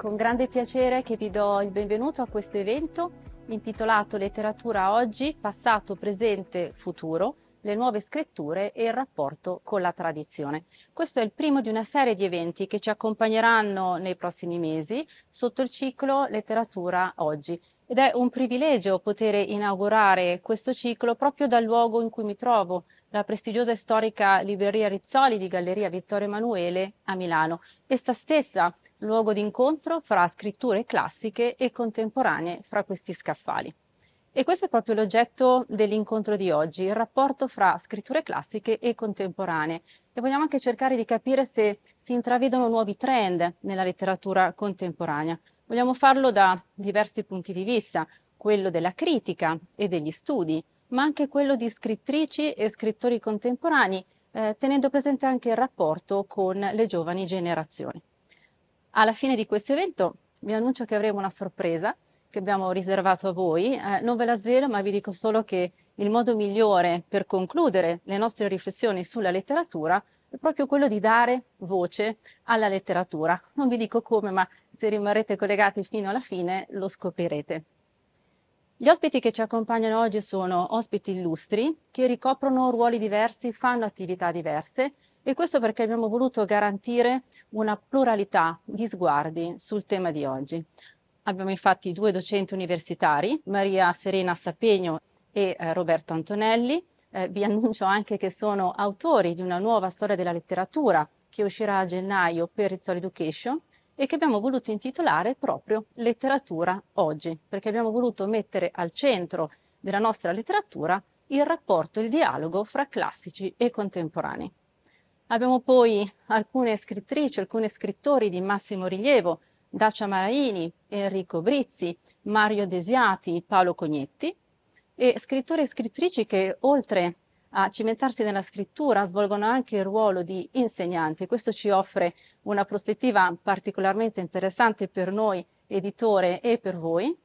con grande piacere che vi do il benvenuto a questo evento intitolato Letteratura oggi, passato, presente, futuro, le nuove scritture e il rapporto con la tradizione. Questo è il primo di una serie di eventi che ci accompagneranno nei prossimi mesi sotto il ciclo Letteratura oggi. Ed è un privilegio poter inaugurare questo ciclo proprio dal luogo in cui mi trovo, la prestigiosa e storica libreria Rizzoli di Galleria Vittorio Emanuele a Milano. Essa stessa luogo d'incontro fra scritture classiche e contemporanee fra questi scaffali. E questo è proprio l'oggetto dell'incontro di oggi, il rapporto fra scritture classiche e contemporanee. E vogliamo anche cercare di capire se si intravedono nuovi trend nella letteratura contemporanea. Vogliamo farlo da diversi punti di vista, quello della critica e degli studi, ma anche quello di scrittrici e scrittori contemporanei, eh, tenendo presente anche il rapporto con le giovani generazioni. Alla fine di questo evento vi annuncio che avremo una sorpresa che abbiamo riservato a voi. Eh, non ve la svelo, ma vi dico solo che il modo migliore per concludere le nostre riflessioni sulla letteratura è proprio quello di dare voce alla letteratura. Non vi dico come, ma se rimarrete collegati fino alla fine lo scoprirete. Gli ospiti che ci accompagnano oggi sono ospiti illustri che ricoprono ruoli diversi, fanno attività diverse e questo perché abbiamo voluto garantire una pluralità di sguardi sul tema di oggi. Abbiamo infatti due docenti universitari, Maria Serena Sapegno e eh, Roberto Antonelli. Eh, vi annuncio anche che sono autori di una nuova storia della letteratura che uscirà a gennaio per Rizzoli Education e che abbiamo voluto intitolare proprio Letteratura oggi, perché abbiamo voluto mettere al centro della nostra letteratura il rapporto il dialogo fra classici e contemporanei. Abbiamo poi alcune scrittrici, alcuni scrittori di massimo rilievo, Dacia Maraini, Enrico Brizzi, Mario Desiati, Paolo Cognetti, e scrittori e scrittrici che oltre a cimentarsi nella scrittura svolgono anche il ruolo di insegnanti. Questo ci offre una prospettiva particolarmente interessante per noi editore e per voi.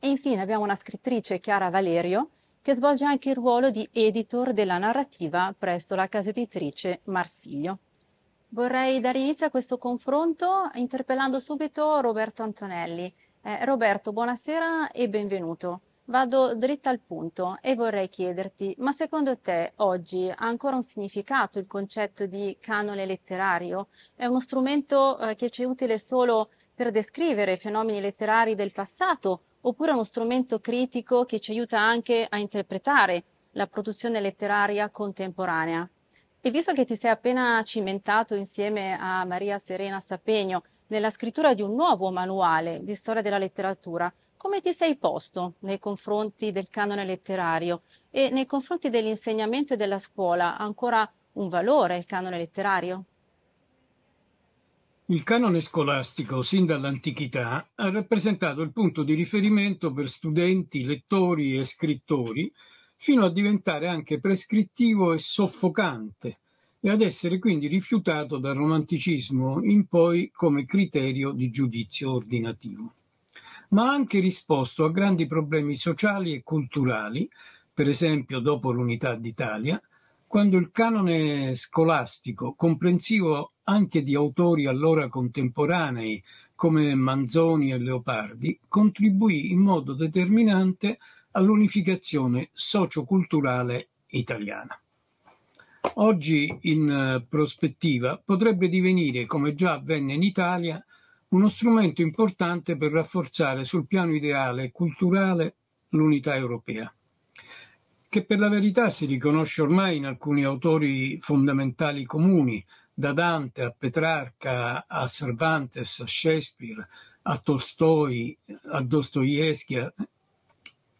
E infine abbiamo una scrittrice, Chiara Valerio, che svolge anche il ruolo di editor della narrativa presso la casa editrice Marsiglio. Vorrei dare inizio a questo confronto interpellando subito Roberto Antonelli. Eh, Roberto, buonasera e benvenuto. Vado dritta al punto e vorrei chiederti, ma secondo te oggi ha ancora un significato il concetto di canone letterario? È uno strumento eh, che ci è utile solo per descrivere fenomeni letterari del passato oppure uno strumento critico che ci aiuta anche a interpretare la produzione letteraria contemporanea. E visto che ti sei appena cimentato insieme a Maria Serena Sapegno nella scrittura di un nuovo manuale di storia della letteratura, come ti sei posto nei confronti del canone letterario e nei confronti dell'insegnamento e della scuola? Ha ancora un valore il canone letterario? Il canone scolastico, sin dall'antichità, ha rappresentato il punto di riferimento per studenti, lettori e scrittori, fino a diventare anche prescrittivo e soffocante, e ad essere quindi rifiutato dal romanticismo in poi come criterio di giudizio ordinativo. Ma ha anche risposto a grandi problemi sociali e culturali, per esempio dopo l'unità d'Italia, quando il canone scolastico, comprensivo anche di autori allora contemporanei come Manzoni e Leopardi, contribuì in modo determinante all'unificazione socioculturale italiana. Oggi in eh, prospettiva potrebbe divenire, come già avvenne in Italia, uno strumento importante per rafforzare sul piano ideale e culturale l'unità europea che per la verità si riconosce ormai in alcuni autori fondamentali comuni, da Dante a Petrarca a Cervantes a Shakespeare a Tolstoi a Dostoevsky,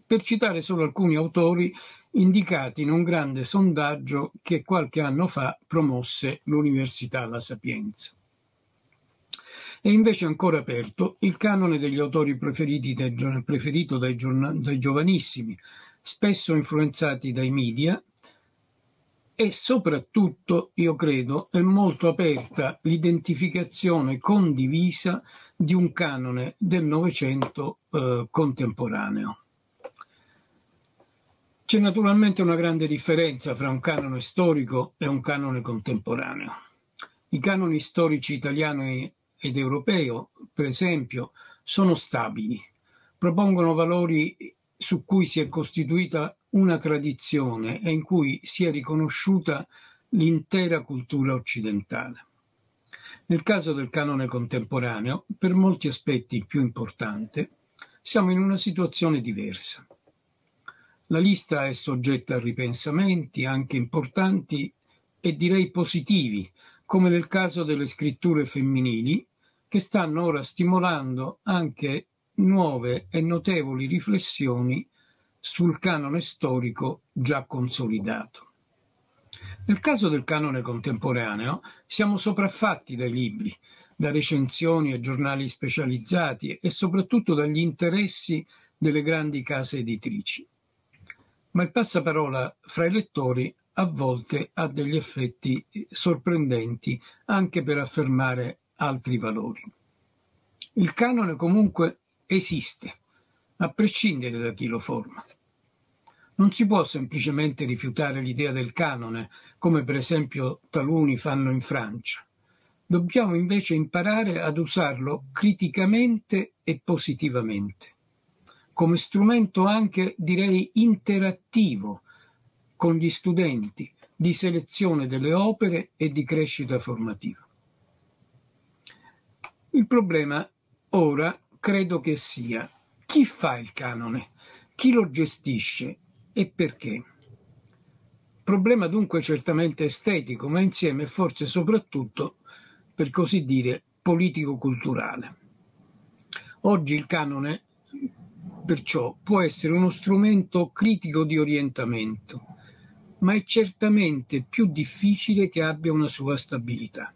per citare solo alcuni autori indicati in un grande sondaggio che qualche anno fa promosse l'Università La Sapienza. È invece ancora aperto il canone degli autori preferiti dai, preferito dai, dai giovanissimi, spesso influenzati dai media e soprattutto, io credo, è molto aperta l'identificazione condivisa di un canone del Novecento eh, contemporaneo. C'è naturalmente una grande differenza fra un canone storico e un canone contemporaneo. I canoni storici italiano ed europeo, per esempio, sono stabili, propongono valori su cui si è costituita una tradizione e in cui si è riconosciuta l'intera cultura occidentale. Nel caso del canone contemporaneo, per molti aspetti più importante, siamo in una situazione diversa. La lista è soggetta a ripensamenti anche importanti e direi positivi, come nel caso delle scritture femminili, che stanno ora stimolando anche nuove e notevoli riflessioni sul canone storico già consolidato. Nel caso del canone contemporaneo siamo sopraffatti dai libri, da recensioni e giornali specializzati e soprattutto dagli interessi delle grandi case editrici. Ma il passaparola fra i lettori a volte ha degli effetti sorprendenti anche per affermare altri valori. Il canone comunque esiste, a prescindere da chi lo forma. Non si può semplicemente rifiutare l'idea del canone, come per esempio taluni fanno in Francia. Dobbiamo invece imparare ad usarlo criticamente e positivamente, come strumento anche, direi, interattivo con gli studenti, di selezione delle opere e di crescita formativa. Il problema ora credo che sia chi fa il canone, chi lo gestisce e perché. Problema dunque certamente estetico, ma insieme e forse soprattutto, per così dire, politico-culturale. Oggi il canone perciò può essere uno strumento critico di orientamento, ma è certamente più difficile che abbia una sua stabilità.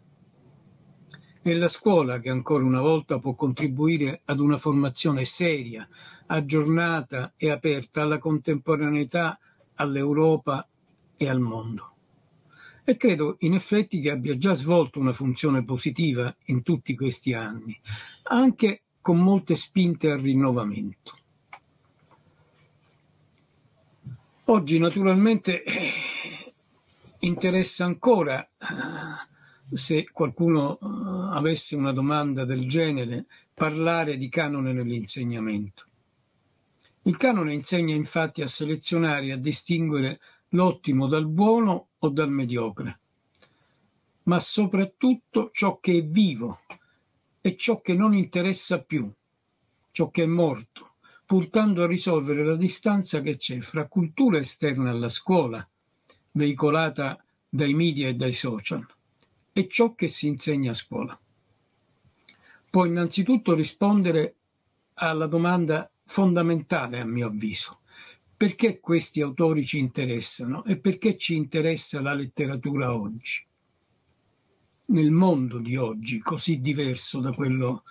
È la scuola che ancora una volta può contribuire ad una formazione seria, aggiornata e aperta alla contemporaneità, all'Europa e al mondo. E credo in effetti che abbia già svolto una funzione positiva in tutti questi anni, anche con molte spinte al rinnovamento. Oggi naturalmente eh, interessa ancora ah, se qualcuno eh, avesse una domanda del genere, parlare di canone nell'insegnamento. Il canone insegna infatti a selezionare e a distinguere l'ottimo dal buono o dal mediocre, ma soprattutto ciò che è vivo e ciò che non interessa più, ciò che è morto, puntando a risolvere la distanza che c'è fra cultura esterna alla scuola, veicolata dai media e dai social, è ciò che si insegna a scuola. Può innanzitutto rispondere alla domanda fondamentale, a mio avviso, perché questi autori ci interessano e perché ci interessa la letteratura oggi, nel mondo di oggi così diverso da quello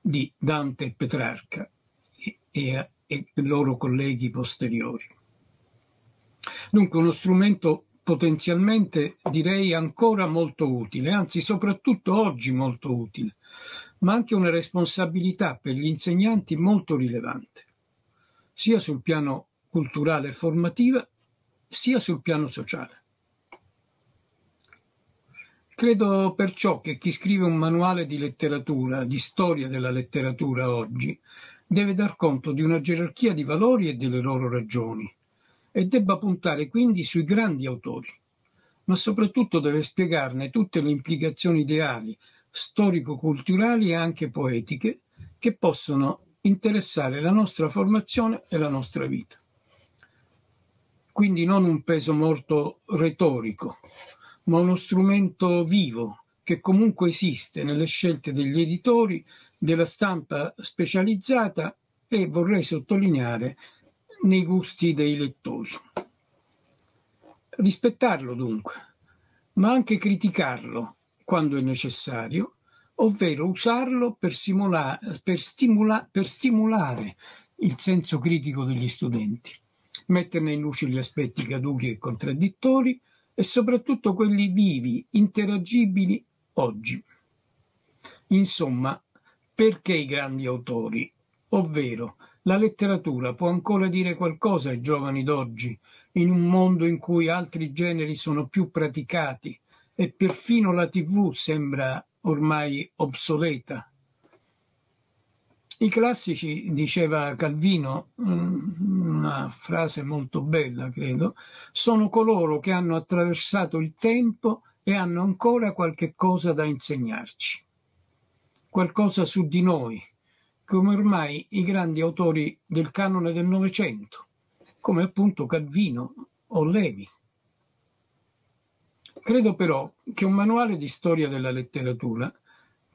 di Dante e Petrarca e, e, e loro colleghi posteriori. Dunque uno strumento potenzialmente direi ancora molto utile, anzi soprattutto oggi molto utile, ma anche una responsabilità per gli insegnanti molto rilevante, sia sul piano culturale e formativa, sia sul piano sociale. Credo perciò che chi scrive un manuale di letteratura, di storia della letteratura oggi, deve dar conto di una gerarchia di valori e delle loro ragioni, e debba puntare quindi sui grandi autori, ma soprattutto deve spiegarne tutte le implicazioni ideali, storico-culturali e anche poetiche che possono interessare la nostra formazione e la nostra vita. Quindi non un peso morto retorico, ma uno strumento vivo che comunque esiste nelle scelte degli editori, della stampa specializzata e vorrei sottolineare nei gusti dei lettori. Rispettarlo dunque, ma anche criticarlo quando è necessario, ovvero usarlo per, simula- per, stimola- per stimolare il senso critico degli studenti, metterne in luce gli aspetti caduti e contraddittori e soprattutto quelli vivi, interagibili oggi. Insomma, perché i grandi autori, ovvero la letteratura può ancora dire qualcosa ai giovani d'oggi, in un mondo in cui altri generi sono più praticati e perfino la tv sembra ormai obsoleta. I classici, diceva Calvino, mm, una frase molto bella credo, sono coloro che hanno attraversato il tempo e hanno ancora qualche cosa da insegnarci, qualcosa su di noi, come ormai i grandi autori del canone del Novecento, come appunto Calvino o Levi. Credo però che un manuale di storia della letteratura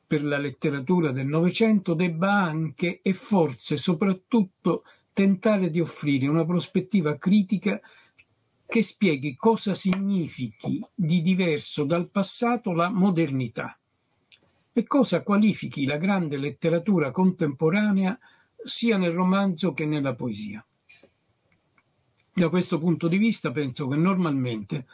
per la letteratura del Novecento debba anche e forse soprattutto tentare di offrire una prospettiva critica che spieghi cosa significhi di diverso dal passato la modernità e cosa qualifichi la grande letteratura contemporanea sia nel romanzo che nella poesia. Da questo punto di vista penso che normalmente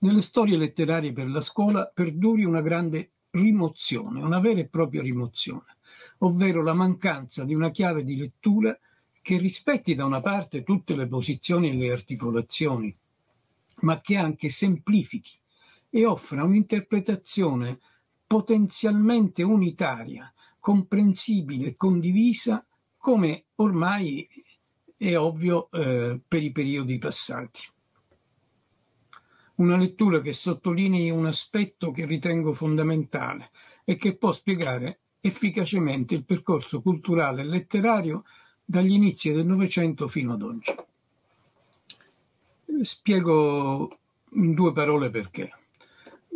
nelle storie letterarie per la scuola perduri una grande rimozione, una vera e propria rimozione, ovvero la mancanza di una chiave di lettura che rispetti da una parte tutte le posizioni e le articolazioni, ma che anche semplifichi e offra un'interpretazione potenzialmente unitaria, comprensibile e condivisa come ormai è ovvio eh, per i periodi passati. Una lettura che sottolinei un aspetto che ritengo fondamentale e che può spiegare efficacemente il percorso culturale e letterario dagli inizi del Novecento fino ad oggi. Spiego in due parole perché.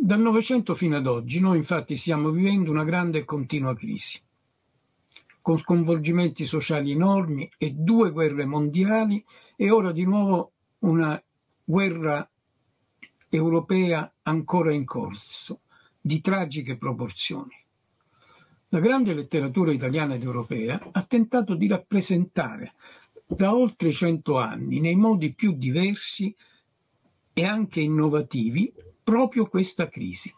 Dal Novecento fino ad oggi noi infatti stiamo vivendo una grande e continua crisi, con sconvolgimenti sociali enormi e due guerre mondiali e ora di nuovo una guerra europea ancora in corso, di tragiche proporzioni. La grande letteratura italiana ed europea ha tentato di rappresentare da oltre cento anni, nei modi più diversi e anche innovativi, proprio questa crisi.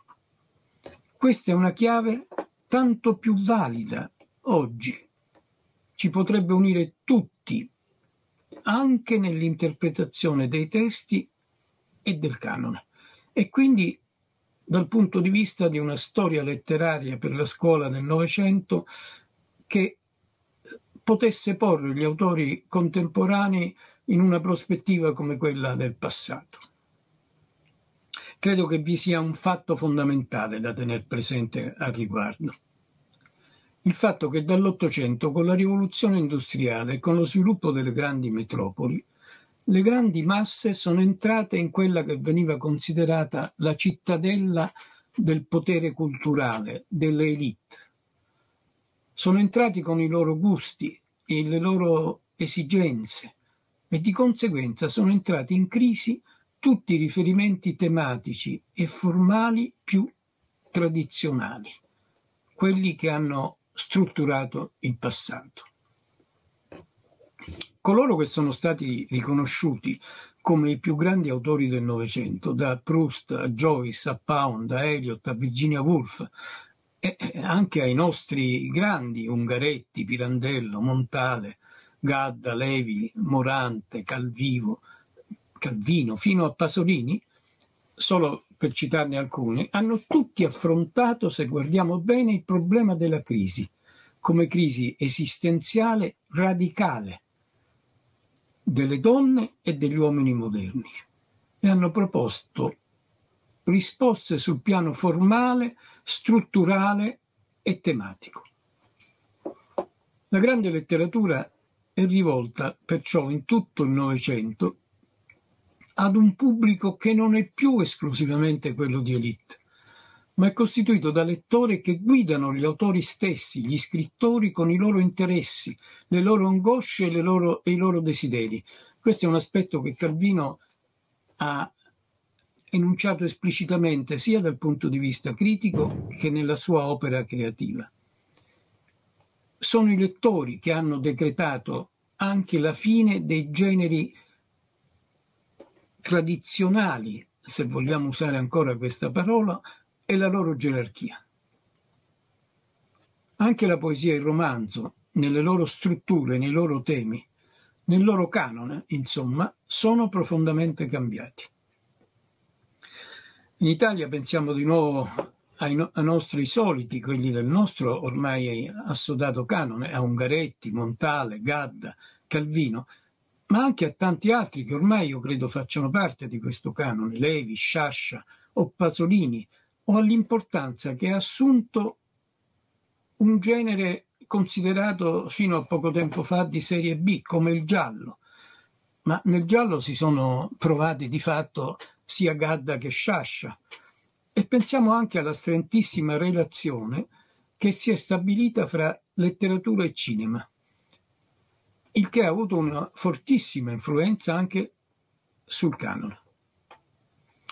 Questa è una chiave tanto più valida oggi. Ci potrebbe unire tutti, anche nell'interpretazione dei testi e del canone. E quindi dal punto di vista di una storia letteraria per la scuola del Novecento che potesse porre gli autori contemporanei in una prospettiva come quella del passato credo che vi sia un fatto fondamentale da tenere presente al riguardo. Il fatto che dall'Ottocento, con la rivoluzione industriale e con lo sviluppo delle grandi metropoli, le grandi masse sono entrate in quella che veniva considerata la cittadella del potere culturale, delle elite. Sono entrati con i loro gusti e le loro esigenze e di conseguenza sono entrati in crisi tutti i riferimenti tematici e formali più tradizionali, quelli che hanno strutturato il passato. Coloro che sono stati riconosciuti come i più grandi autori del Novecento, da Proust a Joyce a Pound a Eliot a Virginia Woolf, e anche ai nostri grandi Ungaretti, Pirandello, Montale, Gadda, Levi, Morante, Calvivo, Calvino fino a Pasolini, solo per citarne alcuni, hanno tutti affrontato, se guardiamo bene, il problema della crisi, come crisi esistenziale radicale delle donne e degli uomini moderni e hanno proposto risposte sul piano formale, strutturale e tematico. La grande letteratura è rivolta perciò in tutto il Novecento ad un pubblico che non è più esclusivamente quello di elite, ma è costituito da lettori che guidano gli autori stessi, gli scrittori con i loro interessi, le loro angosce le loro, e i loro desideri. Questo è un aspetto che Calvino ha enunciato esplicitamente sia dal punto di vista critico che nella sua opera creativa. Sono i lettori che hanno decretato anche la fine dei generi tradizionali, se vogliamo usare ancora questa parola, e la loro gerarchia. Anche la poesia e il romanzo, nelle loro strutture, nei loro temi, nel loro canone, insomma, sono profondamente cambiati. In Italia pensiamo di nuovo ai, no ai, nostri soliti, quelli del nostro ormai assodato canone, a Ungaretti, Montale, Gadda, Calvino, ma anche a tanti altri che ormai io credo facciano parte di questo canone, Levi, Sciascia o Pasolini, o all'importanza che ha assunto un genere considerato fino a poco tempo fa di serie B, come il giallo. Ma nel giallo si sono provati di fatto sia Gadda che Sciascia. E pensiamo anche alla strentissima relazione che si è stabilita fra letteratura e cinema il che ha avuto una fortissima influenza anche sul canone.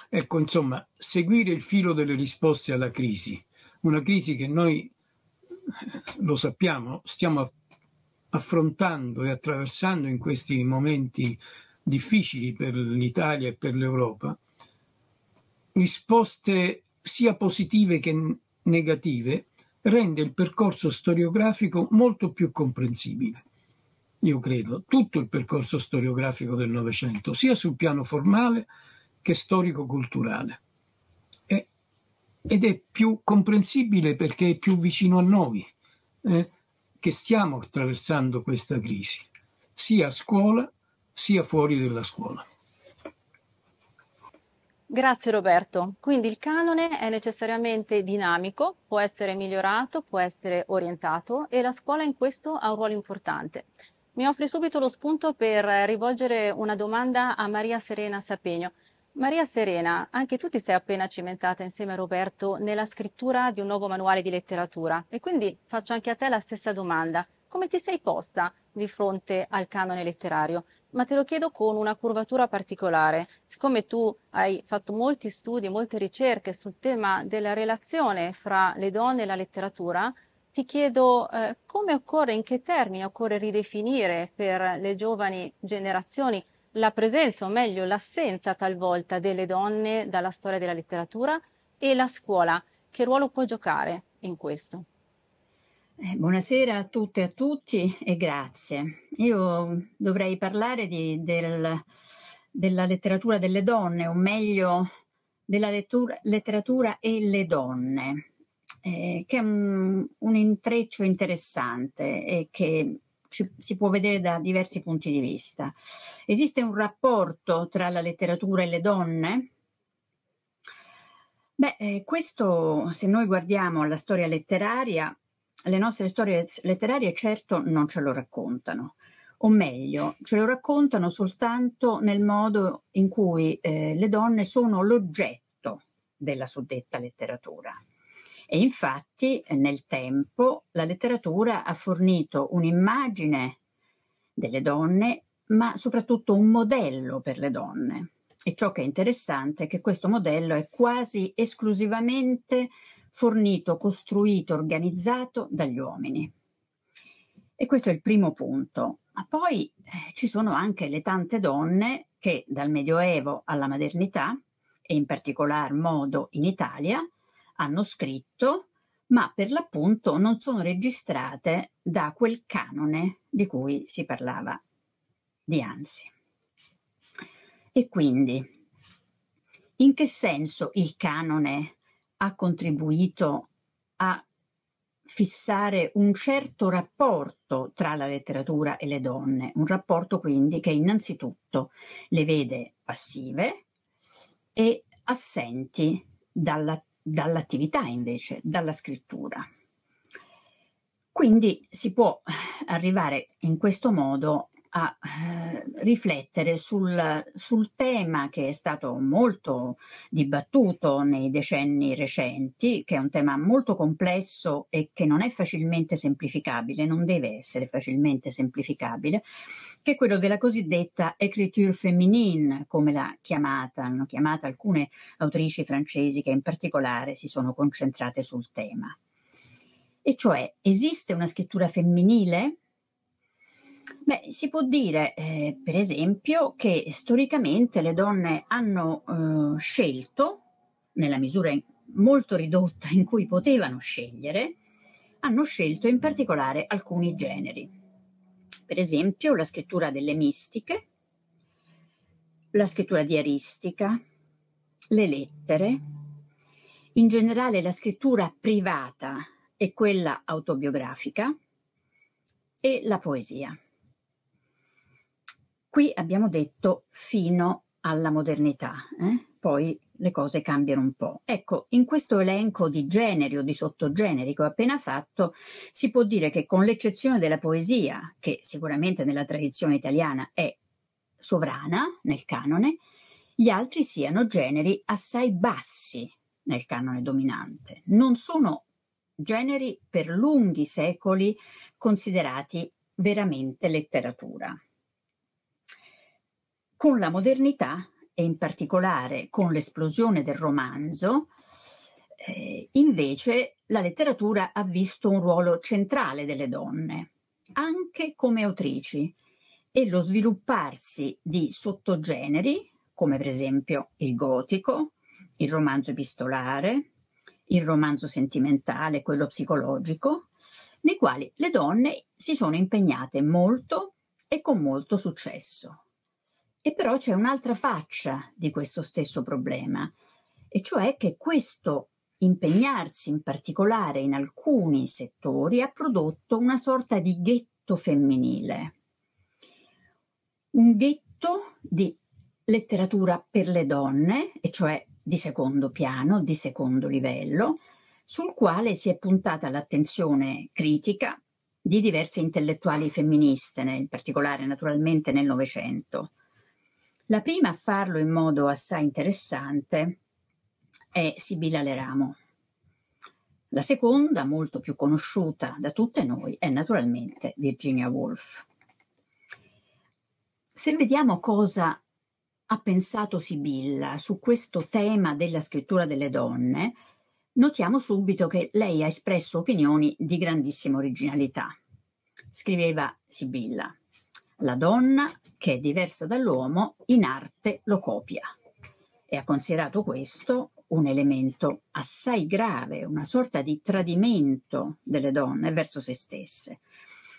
Ecco, insomma, seguire il filo delle risposte alla crisi, una crisi che noi eh, lo sappiamo, stiamo affrontando e attraversando in questi momenti difficili per l'Italia e per l'Europa, risposte sia positive che negative, rende il percorso storiografico molto più comprensibile io credo, tutto il percorso storiografico del Novecento, sia sul piano formale che storico-culturale. È, ed è più comprensibile perché è più vicino a noi, eh, che stiamo attraversando questa crisi, sia a scuola sia fuori dalla scuola. Grazie Roberto. Quindi il canone è necessariamente dinamico, può essere migliorato, può essere orientato e la scuola in questo ha un ruolo importante mi offri subito lo spunto per eh, rivolgere una domanda a Maria Serena Sapegno. Maria Serena, anche tu ti sei appena cimentata insieme a Roberto nella scrittura di un nuovo manuale di letteratura e quindi faccio anche a te la stessa domanda. Come ti sei posta di fronte al canone letterario? Ma te lo chiedo con una curvatura particolare. Siccome tu hai fatto molti studi, molte ricerche sul tema della relazione fra le donne e la letteratura, ti chiedo eh, come occorre, in che termini occorre ridefinire per le giovani generazioni la presenza, o meglio l'assenza talvolta, delle donne dalla storia della letteratura e la scuola. Che ruolo può giocare in questo? Eh, buonasera a tutte e a tutti e grazie. Io dovrei parlare di, del, della letteratura delle donne, o meglio della lettura, letteratura e le donne eh, che è un, un, intreccio interessante e che ci, si può vedere da diversi punti di vista. Esiste un rapporto tra la letteratura e le donne? Beh, eh, questo, se noi guardiamo alla storia letteraria, le nostre storie letterarie certo non ce lo raccontano, o meglio, ce lo raccontano soltanto nel modo in cui eh, le donne sono l'oggetto della suddetta letteratura. E infatti nel tempo la letteratura ha fornito un'immagine delle donne, ma soprattutto un modello per le donne. E ciò che è interessante è che questo modello è quasi esclusivamente fornito, costruito, organizzato dagli uomini. E questo è il primo punto. Ma poi eh, ci sono anche le tante donne che dal Medioevo alla modernità, e in particolar modo in Italia, hanno scritto, ma per l'appunto non sono registrate da quel canone di cui si parlava di anzi. E quindi, in che senso il canone ha contribuito a fissare un certo rapporto tra la letteratura e le donne, un rapporto quindi che innanzitutto le vede passive e assenti dalla dall'attività invece, dalla scrittura. Quindi si può arrivare in questo modo a eh, riflettere sul, sul, tema che è stato molto dibattuto nei decenni recenti, che è un tema molto complesso e che non è facilmente semplificabile, non deve essere facilmente semplificabile, che è quello della cosiddetta écriture féminine, come l'ha chiamata, hanno chiamata alcune autrici francesi che in particolare si sono concentrate sul tema. E cioè, esiste una scrittura femminile? Beh, si può dire, eh, per esempio, che storicamente le donne hanno eh, scelto, nella misura molto ridotta in cui potevano scegliere, hanno scelto in particolare alcuni generi. Per esempio la scrittura delle mistiche, la scrittura diaristica, le lettere, in generale la scrittura privata e quella autobiografica e la poesia. Qui abbiamo detto fino alla modernità, eh? poi le cose cambiano un po'. Ecco, in questo elenco di generi o di sottogeneri che ho appena fatto, si può dire che con l'eccezione della poesia, che sicuramente nella tradizione italiana è sovrana nel canone, gli altri siano generi assai bassi nel canone dominante. Non sono generi per lunghi secoli considerati veramente letteratura con la modernità e in particolare con l'esplosione del romanzo, eh, invece la letteratura ha visto un ruolo centrale delle donne, anche come autrici, e lo svilupparsi di sottogeneri, come per esempio il gotico, il romanzo epistolare, il romanzo sentimentale, quello psicologico, nei quali le donne si sono impegnate molto e con molto successo. E però c'è un'altra faccia di questo stesso problema, e cioè che questo impegnarsi in particolare in alcuni settori ha prodotto una sorta di ghetto femminile, un ghetto di letteratura per le donne, e cioè di secondo piano, di secondo livello, sul quale si è puntata l'attenzione critica di diverse intellettuali femministe, in particolare naturalmente nel Novecento, la prima a farlo in modo assai interessante è Sibilla Leramo. La seconda, molto più conosciuta da tutte noi, è naturalmente Virginia Woolf. Se vediamo cosa ha pensato Sibilla su questo tema della scrittura delle donne, notiamo subito che lei ha espresso opinioni di grandissima originalità. Scriveva Sibilla, la donna che è diversa dall'uomo, in arte lo copia e ha considerato questo un elemento assai grave, una sorta di tradimento delle donne verso se stesse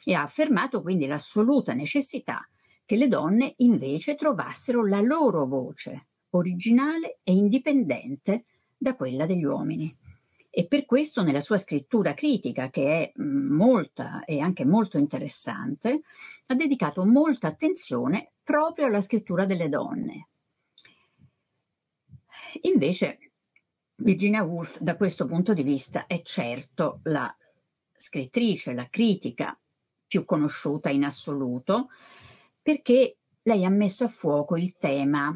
e ha affermato quindi l'assoluta necessità che le donne invece trovassero la loro voce originale e indipendente da quella degli uomini e per questo nella sua scrittura critica, che è molta e anche molto interessante, ha dedicato molta attenzione proprio alla scrittura delle donne. Invece Virginia Woolf da questo punto di vista è certo la scrittrice, la critica più conosciuta in assoluto, perché lei ha messo a fuoco il tema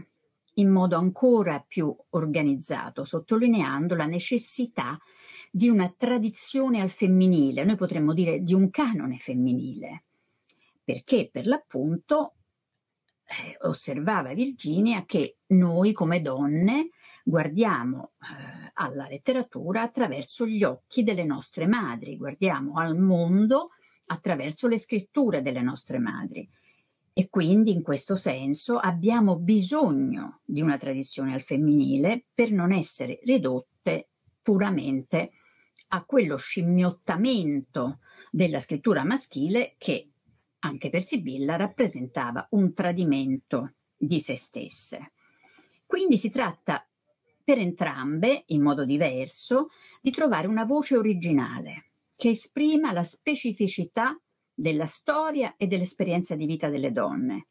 in modo ancora più organizzato, sottolineando la necessità di una tradizione al femminile, noi potremmo dire di un canone femminile, perché per l'appunto eh, osservava Virginia che noi come donne guardiamo eh, alla letteratura attraverso gli occhi delle nostre madri, guardiamo al mondo attraverso le scritture delle nostre madri. E quindi in questo senso abbiamo bisogno di una tradizione al femminile per non essere ridotte puramente a quello scimmiottamento della scrittura maschile che anche per Sibilla rappresentava un tradimento di se stesse. Quindi si tratta per entrambe, in modo diverso, di trovare una voce originale che esprima la specificità della storia e dell'esperienza di vita delle donne,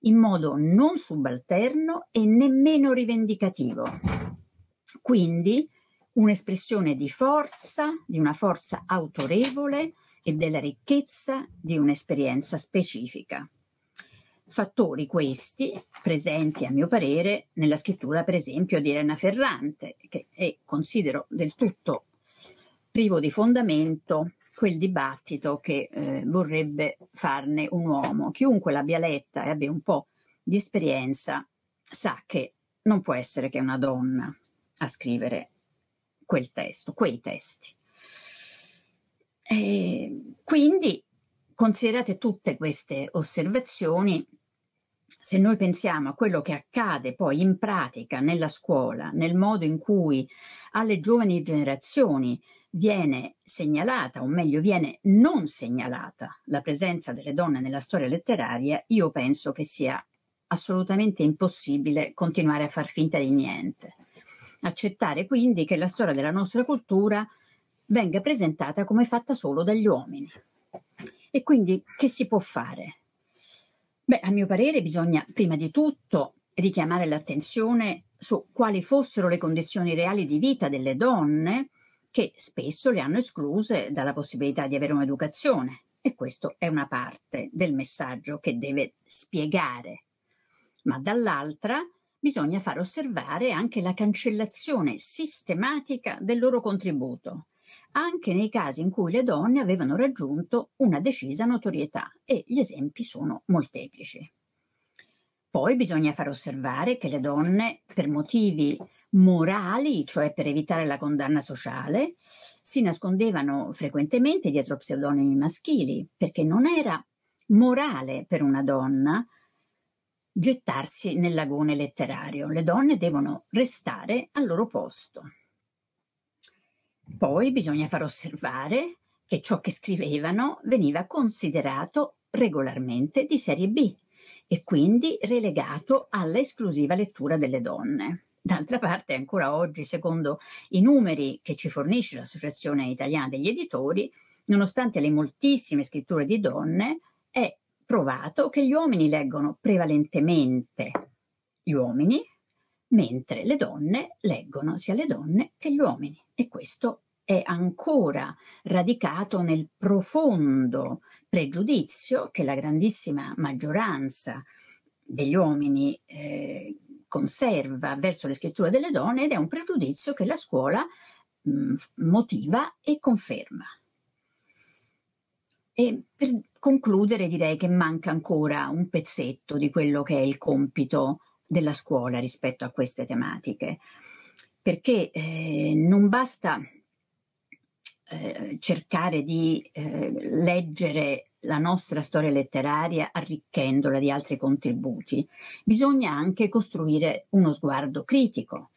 in modo non subalterno e nemmeno rivendicativo. Quindi un'espressione di forza, di una forza autorevole e della ricchezza di un'esperienza specifica. Fattori questi presenti, a mio parere, nella scrittura, per esempio, di Elena Ferrante, che è, considero del tutto privo di fondamento quel dibattito che eh, vorrebbe farne un uomo. Chiunque l'abbia letta e abbia un po' di esperienza sa che non può essere che una donna a scrivere quel testo, quei testi. E quindi considerate tutte queste osservazioni, se noi pensiamo a quello che accade poi in pratica nella scuola, nel modo in cui alle giovani generazioni viene segnalata, o meglio viene non segnalata, la presenza delle donne nella storia letteraria, io penso che sia assolutamente impossibile continuare a far finta di niente. Accettare quindi che la storia della nostra cultura venga presentata come fatta solo dagli uomini. E quindi che si può fare? Beh, a mio parere bisogna prima di tutto richiamare l'attenzione su quali fossero le condizioni reali di vita delle donne che spesso le hanno escluse dalla possibilità di avere un'educazione. E questo è una parte del messaggio che deve spiegare. Ma dall'altra bisogna far osservare anche la cancellazione sistematica del loro contributo, anche nei casi in cui le donne avevano raggiunto una decisa notorietà e gli esempi sono molteplici. Poi bisogna far osservare che le donne, per motivi morali, cioè per evitare la condanna sociale, si nascondevano frequentemente dietro pseudonimi maschili, perché non era morale per una donna gettarsi nel lagone letterario. Le donne devono restare al loro posto. Poi bisogna far osservare che ciò che scrivevano veniva considerato regolarmente di serie B e quindi relegato alla esclusiva lettura delle donne. D'altra parte, ancora oggi, secondo i numeri che ci fornisce l'Associazione Italiana degli Editori, nonostante le moltissime scritture di donne, è provato che gli uomini leggono prevalentemente gli uomini, mentre le donne leggono sia le donne che gli uomini. E questo è ancora radicato nel profondo pregiudizio che la grandissima maggioranza degli uomini eh, conserva verso le scritture delle donne ed è un pregiudizio che la scuola mh, mm, motiva e conferma. E per concludere direi che manca ancora un pezzetto di quello che è il compito della scuola rispetto a queste tematiche, perché eh, non basta eh, cercare di eh, leggere la nostra storia letteraria arricchendola di altri contributi, bisogna anche costruire uno sguardo critico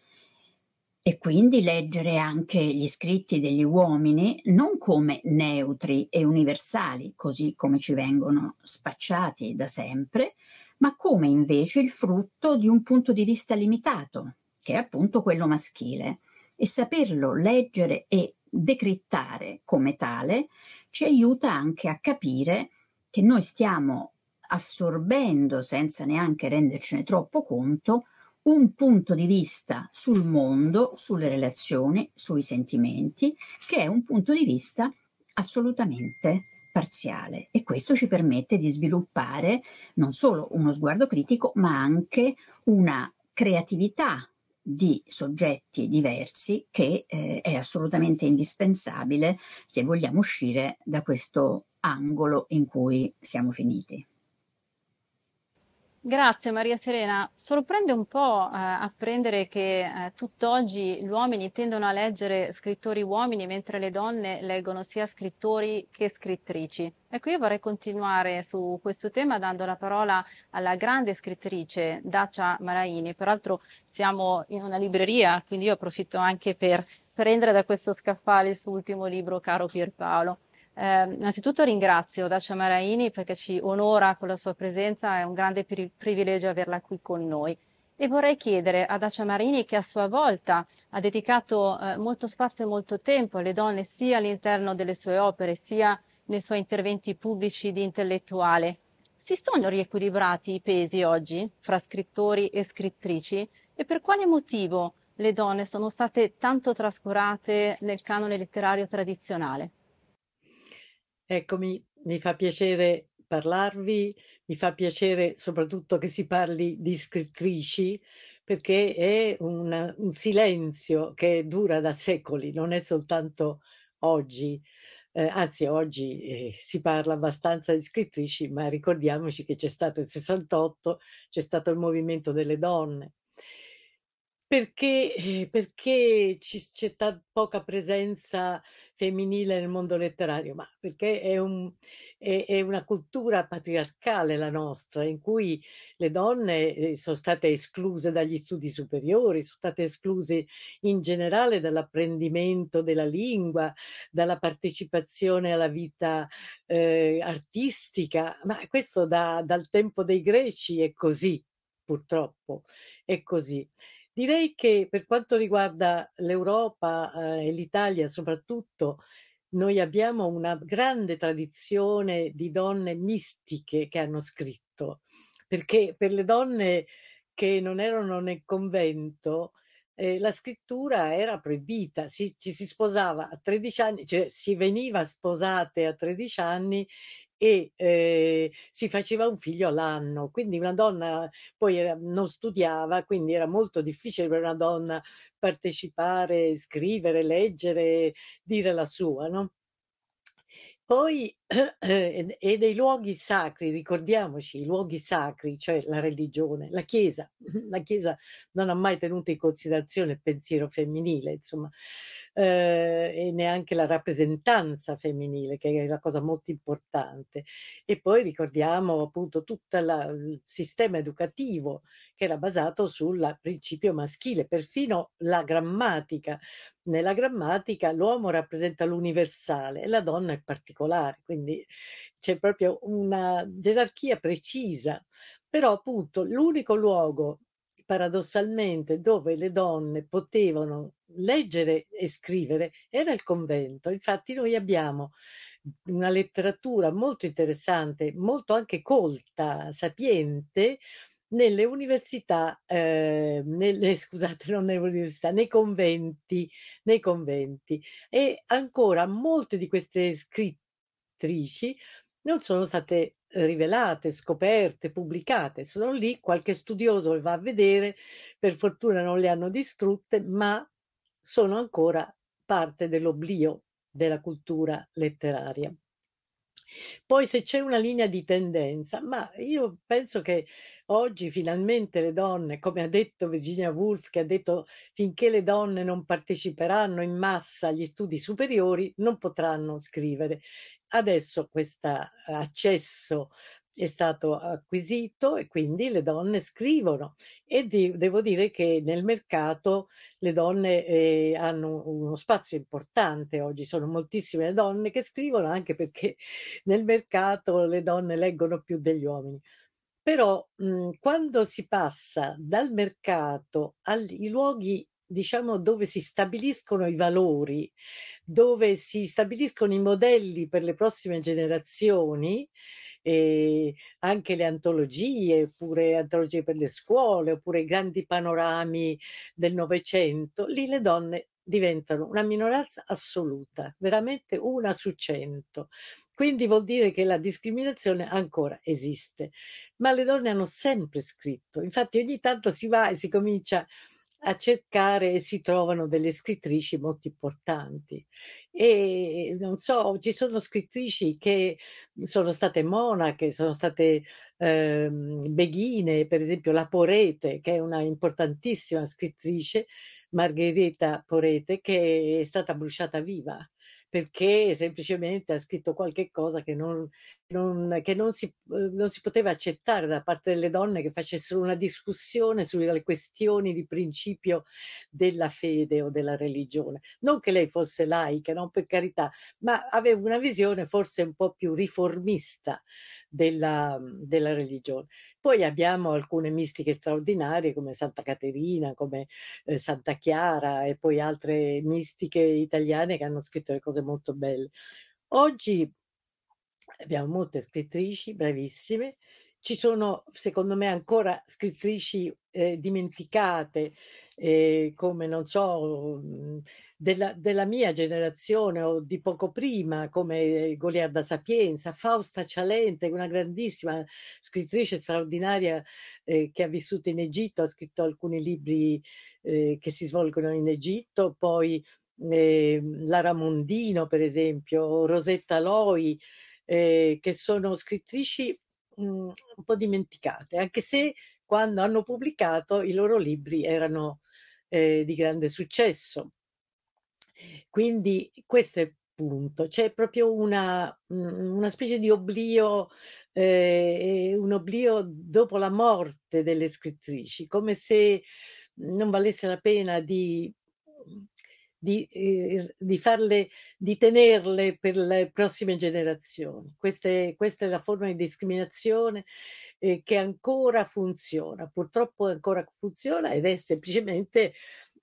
e quindi leggere anche gli scritti degli uomini non come neutri e universali, così come ci vengono spacciati da sempre, ma come invece il frutto di un punto di vista limitato, che è appunto quello maschile, e saperlo leggere e decrittare come tale ci aiuta anche a capire che noi stiamo assorbendo, senza neanche rendercene troppo conto, un punto di vista sul mondo, sulle relazioni, sui sentimenti, che è un punto di vista assolutamente parziale e questo ci permette di sviluppare non solo uno sguardo critico, ma anche una creatività di soggetti diversi che eh, è assolutamente indispensabile se vogliamo uscire da questo angolo in cui siamo finiti. Grazie Maria Serena. Sorprende un po' eh, apprendere che eh, tutt'oggi gli uomini tendono a leggere scrittori uomini mentre le donne leggono sia scrittori che scrittrici. Ecco, io vorrei continuare su questo tema dando la parola alla grande scrittrice Dacia Maraini. Peraltro siamo in una libreria, quindi io approfitto anche per prendere da questo scaffale il suo ultimo libro, caro Pierpaolo. Eh, innanzitutto ringrazio Dacia Maraini perché ci onora con la sua presenza, è un grande pri- privilegio averla qui con noi. E vorrei chiedere a Dacia Marini, che a sua volta ha dedicato eh, molto spazio e molto tempo alle donne, sia all'interno delle sue opere, sia nei suoi interventi pubblici di intellettuale, si sono riequilibrati i pesi oggi fra scrittori e scrittrici? E per quale motivo le donne sono state tanto trascurate nel canone letterario tradizionale? Eccomi, mi fa piacere parlarvi, mi fa piacere soprattutto che si parli di scrittrici perché è un, un silenzio che dura da secoli, non è soltanto oggi. Eh, anzi, oggi eh, si parla abbastanza di scrittrici, ma ricordiamoci che c'è stato il 68, c'è stato il movimento delle donne. Perché eh, perché ci c'è ta poca presenza femminile nel mondo letterario? Ma perché è un è è una cultura patriarcale la nostra, in cui le donne, eh, sono state escluse dagli studi superiori, sono state escluse in generale dall'apprendimento della lingua, dalla partecipazione alla vita, ehm, artistica, ma questo da dal tempo dei greci è così, purtroppo, è così. Direi che per quanto riguarda l'Europa eh, e l'Italia soprattutto, noi abbiamo una grande tradizione di donne mistiche che hanno scritto, perché per le donne che non erano nel convento, eh, la scrittura era proibita, si, ci si sposava a 13 anni, cioè si veniva sposate a 13 anni e eh, si faceva un figlio all'anno, quindi una donna poi era, non studiava, quindi era molto difficile per una donna partecipare, scrivere, leggere, dire la sua, no? Poi e dei luoghi sacri, ricordiamoci, i luoghi sacri, cioè la religione, la Chiesa, la Chiesa non ha mai tenuto in considerazione il pensiero femminile, insomma, eh, e neanche la rappresentanza femminile, che è una cosa molto importante. E poi ricordiamo appunto tutto la, il sistema educativo che era basato sul principio maschile, perfino la grammatica. Nella grammatica l'uomo rappresenta l'universale e la donna è particolare, quindi quindi c'è proprio una gerarchia precisa. Però appunto l'unico luogo paradossalmente dove le donne potevano leggere e scrivere era il convento. Infatti noi abbiamo una letteratura molto interessante, molto anche colta, sapiente nelle università, eh, nelle, scusate, non nelle università, nei conventi, nei conventi. E ancora molte di queste scritte attrici non sono state rivelate, scoperte, pubblicate, sono lì, qualche studioso le va a vedere, per fortuna non le hanno distrutte, ma sono ancora parte dell'oblio della cultura letteraria. Poi se c'è una linea di tendenza, ma io penso che oggi finalmente le donne, come ha detto Virginia Woolf, che ha detto finché le donne non parteciperanno in massa agli studi superiori, non potranno scrivere. Adesso questo eh, accesso è stato acquisito e quindi le donne scrivono e di, devo dire che nel mercato le donne eh, hanno uno spazio importante oggi, sono moltissime le donne che scrivono anche perché nel mercato le donne leggono più degli uomini. Però mh, quando si passa dal mercato ai luoghi diciamo, dove si stabiliscono i valori, dove si stabiliscono i modelli per le prossime generazioni, eh, anche le antologie, oppure antologie per le scuole, oppure i grandi panorami del Novecento, lì le donne diventano una minoranza assoluta, veramente una su cento. Quindi vuol dire che la discriminazione ancora esiste. Ma le donne hanno sempre scritto, infatti ogni tanto si va e si comincia a cercare e si trovano delle scrittrici molto importanti. E non so, ci sono scrittrici che sono state monache, sono state eh, beghine, per esempio la Porete, che è una importantissima scrittrice, Margherita Porete, che è stata bruciata viva perché semplicemente ha scritto qualche cosa che, non, non, che non, si, uhm, non, si, poteva accettare da parte delle donne che facessero una discussione sulle questioni di principio della fede o della religione. Non che lei fosse laica, non per carità, ma aveva una visione forse un po' più riformista della, della, religione. Poi abbiamo alcune mistiche straordinarie come Santa Caterina, come eh, Santa Chiara e poi altre mistiche italiane che hanno scritto le cose molto belle. Oggi abbiamo molte scrittrici bravissime, ci sono secondo me ancora scrittrici eh, dimenticate, eh, come non so, mhmm, della, della, mia generazione o di poco prima, come Goliarda Sapienza, Fausta Cialente, una grandissima scrittrice straordinaria eh, che ha vissuto in Egitto, ha scritto alcuni libri eh, che si svolgono in Egitto, poi eh, Lara Mondino, per esempio, Rosetta Loi, eh, che sono scrittrici mhmm, un po' dimenticate, anche se quando hanno pubblicato i loro libri erano eh, di grande successo. Quindi questo è il punto, c'è proprio una, mm, una, specie di oblio, eh, un oblio dopo la morte delle scrittrici, come se non valesse la pena di, di, eh, di, farle, di tenerle per le prossime generazioni. Questa è, questa è la forma di discriminazione eh, che ancora funziona, purtroppo ancora funziona ed è semplicemente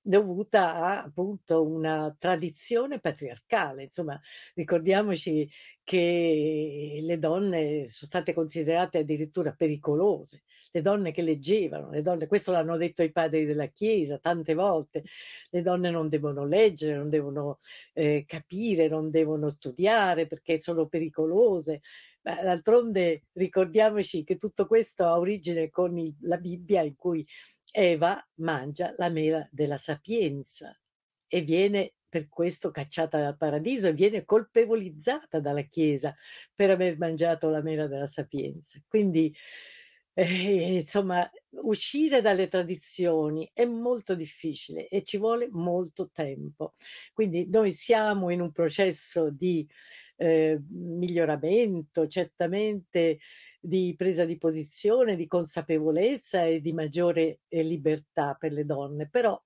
dovuta a appunto una tradizione patriarcale. Insomma, ricordiamoci che le donne sono state considerate addirittura pericolose, le donne che leggevano, le donne, questo l'hanno detto i padri della Chiesa tante volte, le donne non devono leggere, non devono eh, capire, non devono studiare perché sono pericolose. D'altronde ricordiamoci che tutto questo ha origine con il, la Bibbia in cui Eva mangia la mela della sapienza e viene per questo cacciata dal paradiso e viene colpevolizzata dalla Chiesa per aver mangiato la mela della sapienza. Quindi, eh, insomma, uscire dalle tradizioni è molto difficile e ci vuole molto tempo. Quindi noi siamo in un processo di Ehm, miglioramento, certamente di presa di posizione, di consapevolezza e di maggiore eh, libertà per le donne, però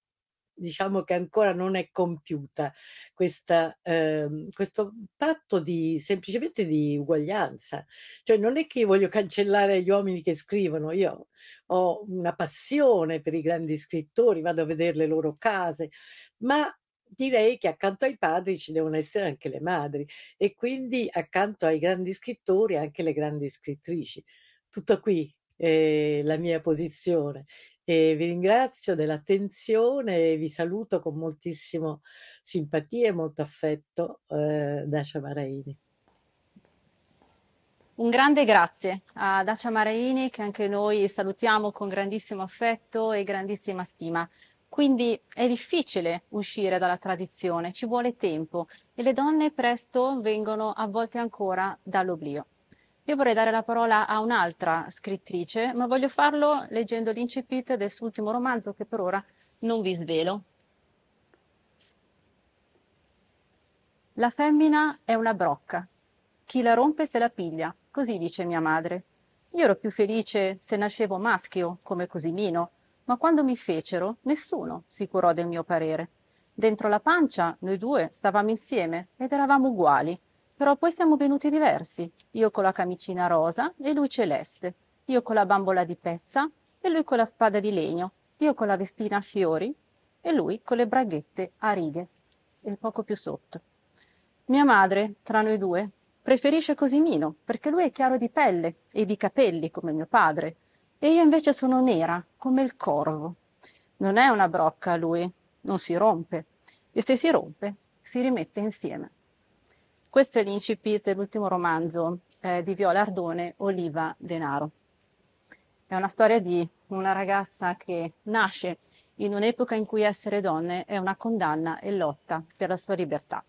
diciamo che ancora non è compiuta questa, eh, questo patto di semplicemente di uguaglianza. Cioè non è che voglio cancellare gli uomini che scrivono, io ho una passione per i grandi scrittori, vado a vedere le loro case, ma direi che accanto ai padri ci devono essere anche le madri e quindi accanto ai grandi scrittori anche le grandi scrittrici. Tutto qui è la mia posizione. E vi ringrazio dell'attenzione e vi saluto con moltissima simpatia e molto affetto eh, Dacia Maraini. Un grande grazie a Dacia Maraini che anche noi salutiamo con grandissimo affetto e grandissima stima. Quindi è difficile uscire dalla tradizione, ci vuole tempo e le donne presto vengono avvolte ancora dall'oblio. Io vorrei dare la parola a un'altra scrittrice, ma voglio farlo leggendo l'incipit del suo ultimo romanzo che per ora non vi svelo. La femmina è una brocca. Chi la rompe se la piglia, così dice mia madre. Io ero più felice se nascevo maschio, come Cosimino, ma quando mi fecero, nessuno si curò del mio parere. Dentro la pancia, noi due stavamo insieme ed eravamo uguali, però poi siamo venuti diversi, io con la camicina rosa e lui celeste, io con la bambola di pezza e lui con la spada di legno, io con la vestina a fiori e lui con le braghette a righe e poco più sotto. Mia madre, tra noi due, preferisce Cosimino perché lui è chiaro di pelle e di capelli come mio padre e io invece sono nera come il corvo. Non è una brocca lui, non si rompe e se si rompe si rimette insieme. Questo è l'incipit dell'ultimo romanzo eh, di Viola Ardone, Oliva Denaro. È una storia di una ragazza che nasce in un'epoca in cui essere donne è una condanna e lotta per la sua libertà.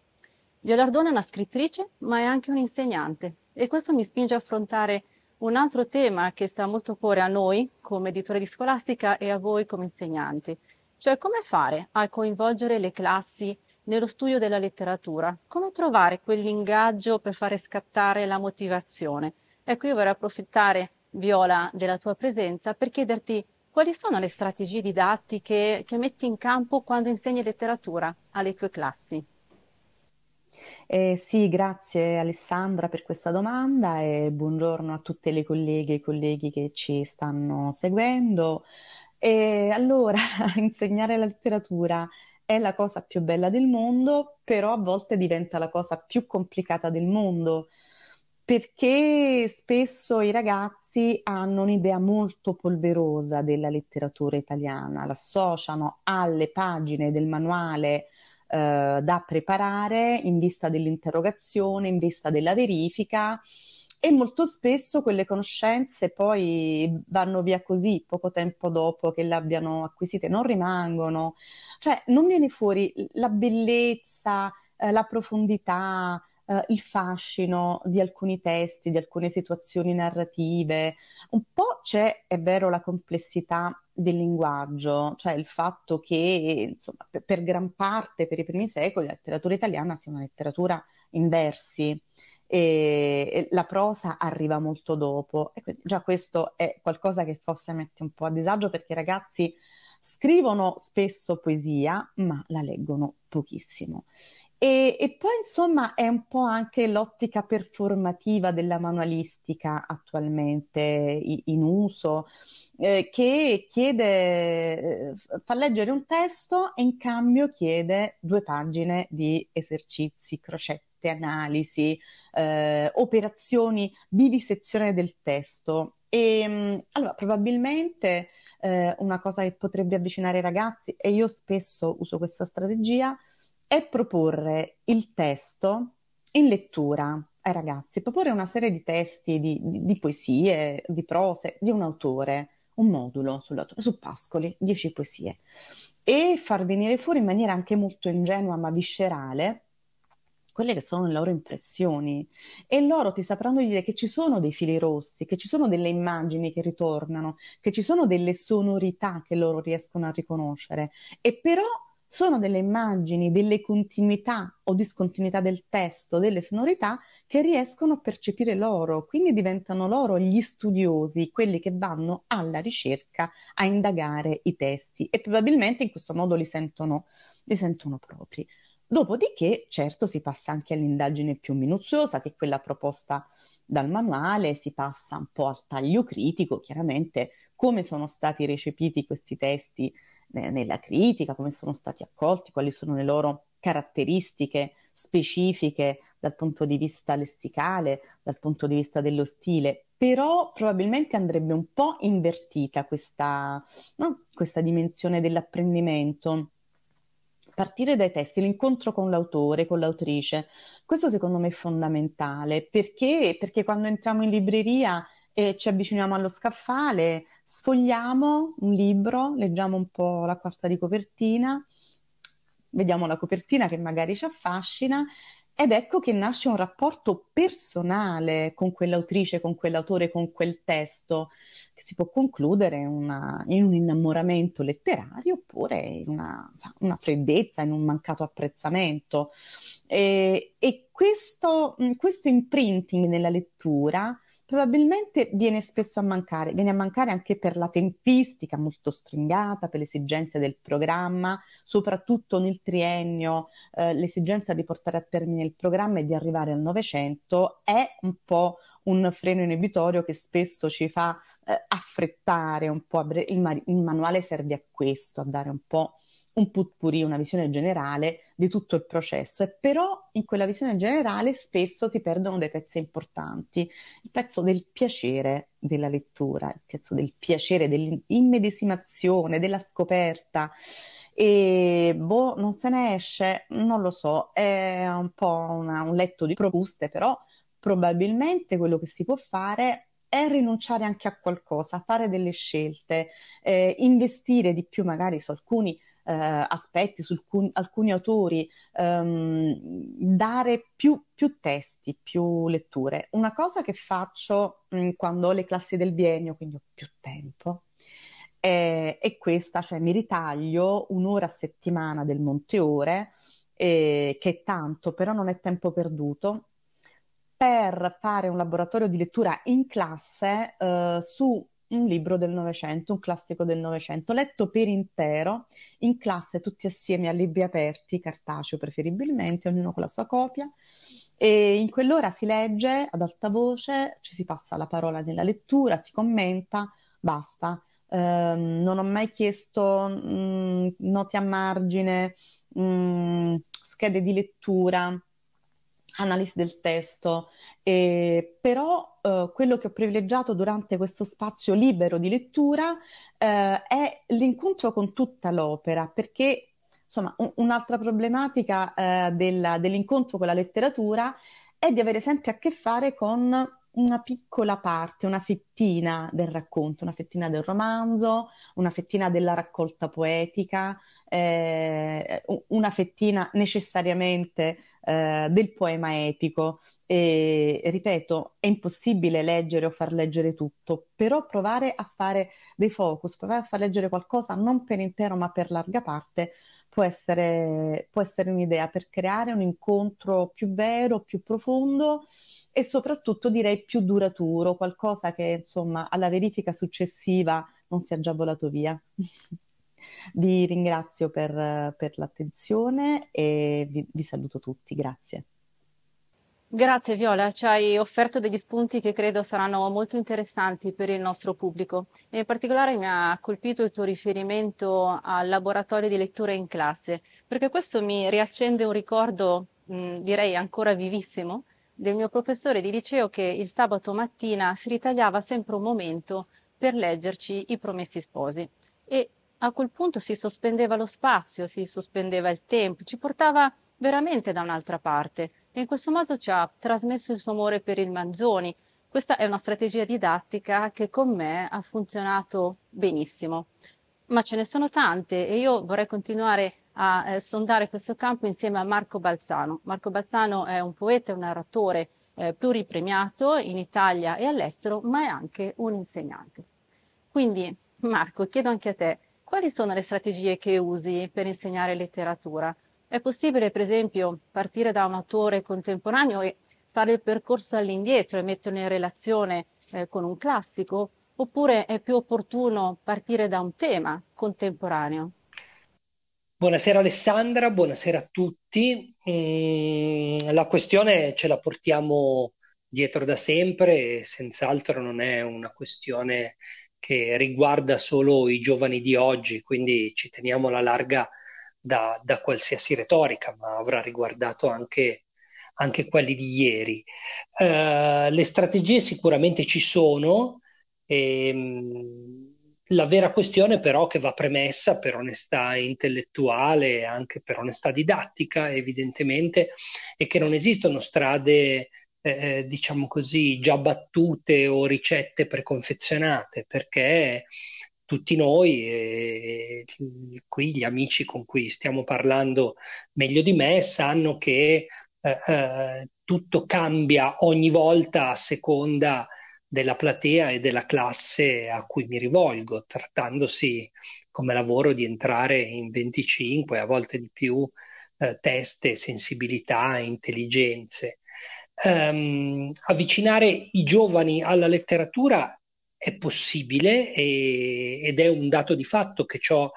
Viola Ardone è una scrittrice, ma è anche un'insegnante e questo mi spinge a affrontare un altro tema che sta molto a cuore a noi come editori di scolastica e a voi come insegnanti, cioè come fare a coinvolgere le classi nello studio della letteratura, come trovare quell'ingaggio per fare scattare la motivazione. Ecco, io vorrei approfittare, Viola, della tua presenza per chiederti quali sono le strategie didattiche che metti in campo quando insegni letteratura alle tue classi. Eh, sì, grazie Alessandra per questa domanda e buongiorno a tutte le colleghe e i colleghi che ci stanno seguendo. E allora, insegnare la letteratura è la cosa più bella del mondo, però a volte diventa la cosa più complicata del mondo perché spesso i ragazzi hanno un'idea molto polverosa della letteratura italiana, l'associano alle pagine del manuale eh, da preparare in vista dell'interrogazione, in vista della verifica e molto spesso quelle conoscenze poi vanno via così poco tempo dopo che le abbiano acquisite, non rimangono, cioè non viene fuori la bellezza, eh, la profondità, eh, il fascino di alcuni testi, di alcune situazioni narrative. Un po' c'è, è vero, la complessità del linguaggio, cioè il fatto che insomma, per, per gran parte, per i primi secoli, la letteratura italiana sia una letteratura in versi e la prosa arriva molto dopo. E già questo è qualcosa che forse mette un po' a disagio perché i ragazzi scrivono spesso poesia, ma la leggono pochissimo. E, e, poi insomma è un po' anche l'ottica performativa della manualistica attualmente in uso, eh, che chiede, eh, fa leggere un testo e in cambio chiede due pagine di esercizi, crocette, analisi, eh, operazioni, vivisezione del testo. E mm, allora probabilmente eh, una cosa che potrebbe avvicinare i ragazzi, e io spesso uso questa strategia, è proporre il testo in lettura ai ragazzi, proporre una serie di testi, di, di poesie, di prose, di un autore, un modulo su Pascoli, 10 poesie, e far venire fuori in maniera anche molto ingenua ma viscerale quelle che sono le loro impressioni e loro ti sapranno dire che ci sono dei fili rossi, che ci sono delle immagini che ritornano, che ci sono delle sonorità che loro riescono a riconoscere e però sono delle immagini, delle continuità o discontinuità del testo, delle sonorità che riescono a percepire loro, quindi diventano loro gli studiosi, quelli che vanno alla ricerca a indagare i testi e probabilmente in questo modo li sentono, li sentono propri. Dopodiché, certo, si passa anche all'indagine più minuziosa, che è quella proposta dal manuale, si passa un po' al taglio critico, chiaramente come sono stati recepiti questi testi nella critica, come sono stati accolti, quali sono le loro caratteristiche specifiche dal punto di vista lessicale, dal punto di vista dello stile, però probabilmente andrebbe un po' invertita questa, no? questa dimensione dell'apprendimento. Partire dai testi, l'incontro con l'autore, con l'autrice, questo secondo me è fondamentale perché, perché quando entriamo in libreria e ci avviciniamo allo scaffale, sfogliamo un libro, leggiamo un po' la quarta di copertina, vediamo la copertina che magari ci affascina ed ecco che nasce un rapporto personale con quell'autrice, con quell'autore, con quel testo, che si può concludere una, in un innamoramento letterario oppure in una, una freddezza, in un mancato apprezzamento. E, e questo, questo imprinting nella lettura probabilmente viene spesso a mancare, viene a mancare anche per la tempistica molto stringata, per le esigenze del programma, soprattutto nel triennio, eh, l'esigenza di portare a termine il programma e di arrivare al Novecento è un po' un freno inibitorio che spesso ci fa eh, affrettare un po'. Bre- il, ma- il manuale serve a questo, a dare un po' un putpurì, una visione generale di tutto il processo e però in quella visione generale spesso si perdono dei pezzi importanti, il pezzo del piacere della lettura, il pezzo del piacere dell'immedesimazione, della scoperta e boh, non se ne esce, non lo so, è un po' una, un letto di proposte, però probabilmente quello che si può fare è rinunciare anche a qualcosa, fare delle scelte, eh, investire di più magari su alcuni eh, aspetti, su alcun, alcuni autori, ehm, dare più, più, testi, più letture. Una cosa che faccio mh, mm, quando ho le classi del biennio, quindi ho più tempo, è, è questa, cioè mi ritaglio un'ora a settimana del Monteore, eh, che è tanto, però non è tempo perduto, per fare un laboratorio di lettura in classe eh, su un libro del Novecento, un classico del Novecento, letto per intero in classe tutti assieme a libri aperti, cartaceo preferibilmente, ognuno con la sua copia. E in quell'ora si legge ad alta voce, ci si passa la parola nella lettura, si commenta, basta. Eh, non ho mai chiesto mh, mm, note a margine, mh, mm, schede di lettura, analisi del testo, eh, però eh, quello che ho privilegiato durante questo spazio libero di lettura eh, è l'incontro con tutta l'opera, perché insomma un, un'altra problematica eh, della, dell'incontro con la letteratura è di avere sempre a che fare con una piccola parte, una fettina del racconto, una fettina del romanzo, una fettina della raccolta poetica, eh, una fettina necessariamente eh, del poema epico. E, ripeto, è impossibile leggere o far leggere tutto, però provare a fare dei focus, provare a far leggere qualcosa non per intero ma per larga parte, può essere, può essere un'idea per creare un incontro più vero, più profondo e soprattutto direi più duraturo, qualcosa che insomma alla verifica successiva non sia già volato via. Vi ringrazio per, per l'attenzione e vi, vi saluto tutti, grazie. Grazie Viola, ci hai offerto degli spunti che credo saranno molto interessanti per il nostro pubblico. In particolare mi ha colpito il tuo riferimento al laboratorio di lettura in classe, perché questo mi riaccende un ricordo, mh, direi ancora vivissimo, del mio professore di liceo che il sabato mattina si ritagliava sempre un momento per leggerci i promessi sposi e a quel punto si sospendeva lo spazio, si sospendeva il tempo, ci portava veramente da un'altra parte e in questo modo ci ha trasmesso il suo amore per il Manzoni. Questa è una strategia didattica che con me ha funzionato benissimo, ma ce ne sono tante e io vorrei continuare a eh, sondare questo campo insieme a Marco Balzano. Marco Balzano è un poeta e un narratore eh, pluripremiato in Italia e all'estero, ma è anche un insegnante. Quindi Marco, chiedo anche a te, quali sono le strategie che usi per insegnare letteratura? È possibile, per esempio, partire da un autore contemporaneo e fare il percorso all'indietro e metterlo in relazione eh, con un classico? Oppure è più opportuno partire da un tema contemporaneo? Buonasera Alessandra, buonasera a tutti. Mm, la questione ce la portiamo dietro da sempre e senz'altro non è una questione che riguarda solo i giovani di oggi, quindi ci teniamo alla larga da, da qualsiasi retorica, ma avrà riguardato anche, anche quelli di ieri. Uh, le strategie sicuramente ci sono, e, ehm, la vera questione però che va premessa per onestà intellettuale e anche per onestà didattica evidentemente è che non esistono strade eh, eh diciamo così già battute o ricette preconfezionate perché tutti noi e qui gli amici con cui stiamo parlando meglio di me sanno che eh, eh, tutto cambia ogni volta a seconda della platea e della classe a cui mi rivolgo, trattandosi come lavoro di entrare in 25, a volte di più, eh, teste, sensibilità, intelligenze. Um, avvicinare i giovani alla letteratura è possibile e, ed è un dato di fatto che ciò,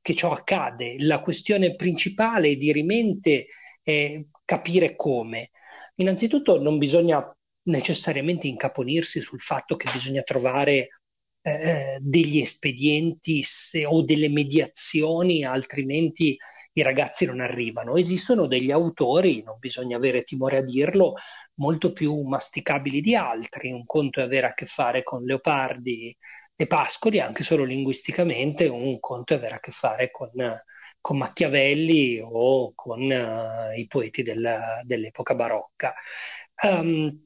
che ciò accade. La questione principale di rimente è capire come. Innanzitutto non bisogna necessariamente incaponirsi sul fatto che bisogna trovare eh, degli espedienti se, o delle mediazioni, altrimenti i ragazzi non arrivano. Esistono degli autori, non bisogna avere timore a dirlo, molto più masticabili di altri. Un conto è avere a che fare con leopardi e pascoli, anche solo linguisticamente, un conto è avere a che fare con, con Machiavelli o con uh, i poeti della, dell'epoca barocca. Um,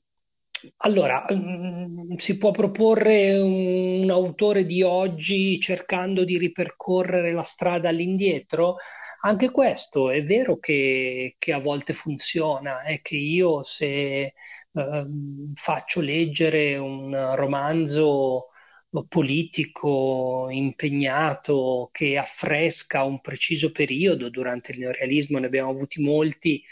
allora, mm, si può proporre un, un autore di oggi cercando di ripercorrere la strada all'indietro? Anche questo è vero che, che a volte funziona, è eh, che io se Uh, faccio leggere un romanzo politico impegnato che affresca un preciso periodo, durante il neorealismo ne abbiamo avuti molti,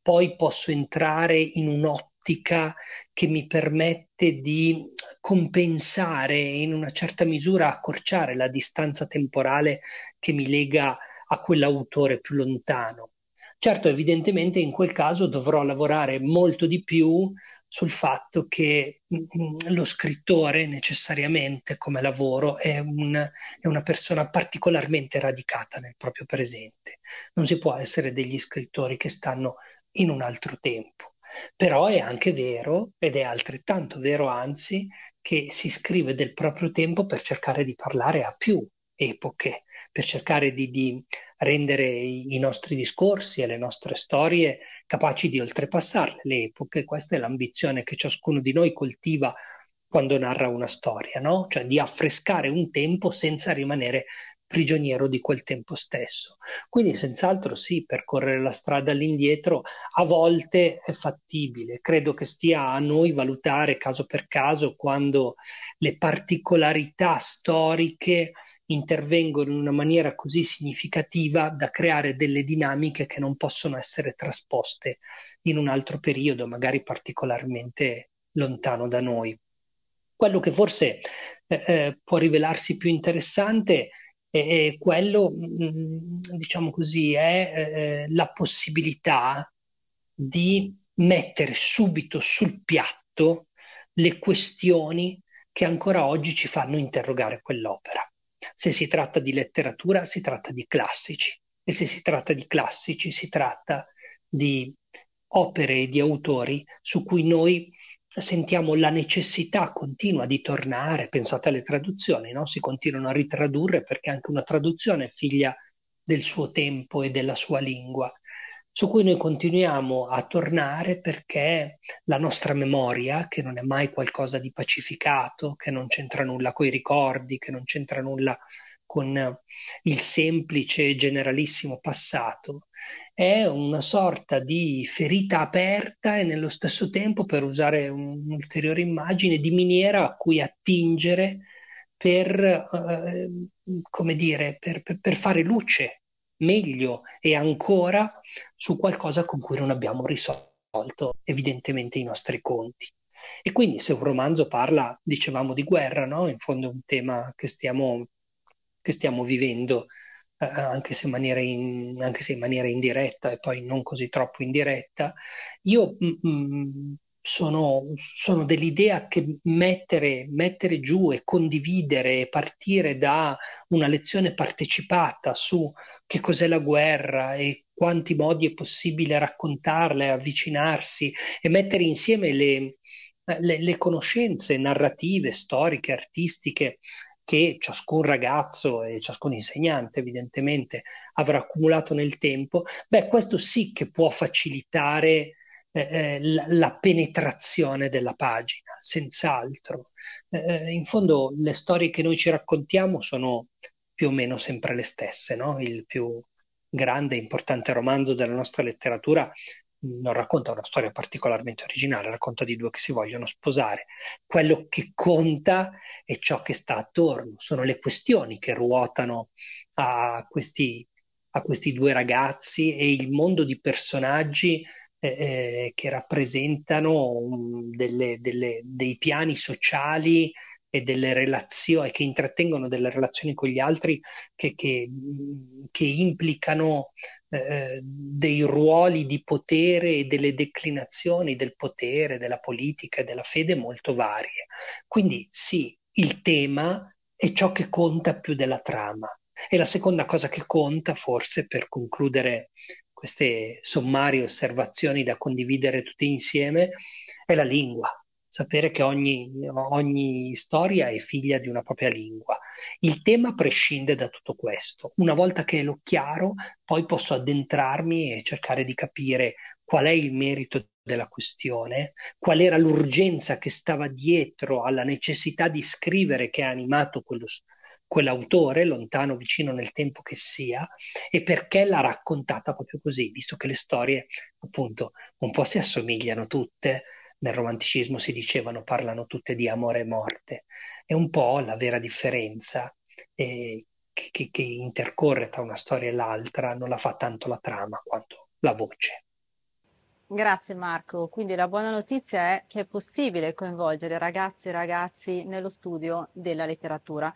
poi posso entrare in un'ottica che mi permette di compensare in una certa misura, accorciare la distanza temporale che mi lega a quell'autore più lontano. Certo, evidentemente in quel caso dovrò lavorare molto di più sul fatto che mm, mm, lo scrittore necessariamente come lavoro è, un, è, una persona particolarmente radicata nel proprio presente. Non si può essere degli scrittori che stanno in un altro tempo. Però è anche vero, ed è altrettanto vero anzi, che si scrive del proprio tempo per cercare di parlare a più epoche per cercare di, di rendere i, nostri discorsi e le nostre storie capaci di oltrepassare le epoche. Questa è l'ambizione che ciascuno di noi coltiva quando narra una storia, no? cioè di affrescare un tempo senza rimanere prigioniero di quel tempo stesso. Quindi senz'altro sì, percorrere la strada all'indietro a volte è fattibile. Credo che stia a noi valutare caso per caso quando le particolarità storiche intervengono in una maniera così significativa da creare delle dinamiche che non possono essere trasposte in un altro periodo, magari particolarmente lontano da noi. Quello che forse eh, eh può rivelarsi più interessante è, è quello, mh, mm, diciamo così, è eh, eh, la possibilità di mettere subito sul piatto le questioni che ancora oggi ci fanno interrogare quell'opera. Se si tratta di letteratura, si tratta di classici e se si tratta di classici, si tratta di opere e di autori su cui noi sentiamo la necessità continua di tornare, pensate alle traduzioni, no? si continuano a ritradurre perché anche una traduzione è figlia del suo tempo e della sua lingua su cui noi continuiamo a tornare perché la nostra memoria, che non è mai qualcosa di pacificato, che non c'entra nulla con i ricordi, che non c'entra nulla con il semplice e generalissimo passato, è una sorta di ferita aperta e nello stesso tempo, per usare un'ulteriore immagine, di miniera a cui attingere per, eh, come dire, per, per, per fare luce meglio e ancora su qualcosa con cui non abbiamo risolto evidentemente i nostri conti. E quindi se un romanzo parla, dicevamo, di guerra, no? in fondo è un tema che stiamo, che stiamo vivendo eh, anche, se in, anche, se in, maniera indiretta e poi non così troppo indiretta, io mh, mm, mh, mm, sono, sono dell'idea che mettere, mettere, giù e condividere, e partire da una lezione partecipata su che cos'è la guerra e quanti modi è possibile raccontarla e avvicinarsi e mettere insieme le, le, le conoscenze narrative, storiche, artistiche che ciascun ragazzo e ciascun insegnante evidentemente avrà accumulato nel tempo, beh questo sì che può facilitare eh, eh la penetrazione della pagina, senz'altro. Eh, eh, in fondo le storie che noi ci raccontiamo sono più o meno sempre le stesse, no? Il più grande e importante romanzo della nostra letteratura non racconta una storia particolarmente originale, racconta di due che si vogliono sposare. Quello che conta è ciò che sta attorno, sono le questioni che ruotano a questi, a questi due ragazzi e il mondo di personaggi eh, eh, che rappresentano um, delle, delle, dei piani sociali e delle relazioni che intrattengono delle relazioni con gli altri che, che, mm, che implicano eh, eh, dei ruoli di potere e delle declinazioni del potere, della politica e della fede molto varie. Quindi sì, il tema è ciò che conta più della trama. E la seconda cosa che conta, forse per concludere queste sommarie osservazioni da condividere tutti insieme, è la lingua. Sapere che ogni, ogni storia è figlia di una propria lingua. Il tema prescinde da tutto questo. Una volta che l'ho chiaro, poi posso addentrarmi e cercare di capire qual è il merito della questione, qual era l'urgenza che stava dietro alla necessità di scrivere che ha animato quello, quell'autore, lontano, vicino nel tempo che sia, e perché l'ha raccontata proprio così, visto che le storie appunto un po' si assomigliano tutte, nel romanticismo si dicevano parlano tutte di amore e morte, è un po' la vera differenza eh, che, che, intercorre tra una storia e l'altra, non la fa tanto la trama quanto la voce. Grazie Marco, quindi la buona notizia è che è possibile coinvolgere ragazzi e ragazzi nello studio della letteratura.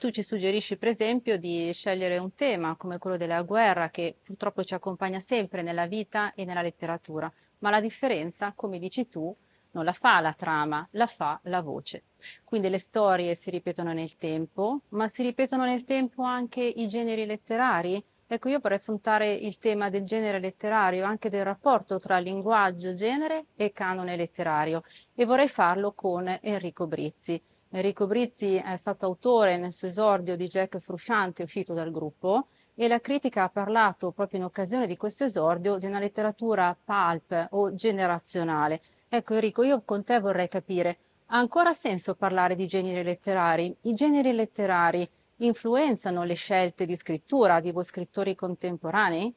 Tu ci suggerisci, per esempio, di scegliere un tema come quello della guerra, che purtroppo ci accompagna sempre nella vita e nella letteratura, ma la differenza, come dici tu, non la fa la trama, la fa la voce. Quindi le storie si ripetono nel tempo, ma si ripetono nel tempo anche i generi letterari. Ecco, io vorrei affrontare il tema del genere letterario, anche del rapporto tra linguaggio, genere e canone letterario, e vorrei farlo con Enrico Brizzi Enrico Brizzi è stato autore nel suo esordio di Jack Frusciante uscito dal gruppo e la critica ha parlato proprio in occasione di questo esordio di una letteratura pulp o generazionale. Ecco Enrico, io con te vorrei capire, ha ancora senso parlare di generi letterari? I generi letterari influenzano le scelte di scrittura di voi scrittori contemporanei?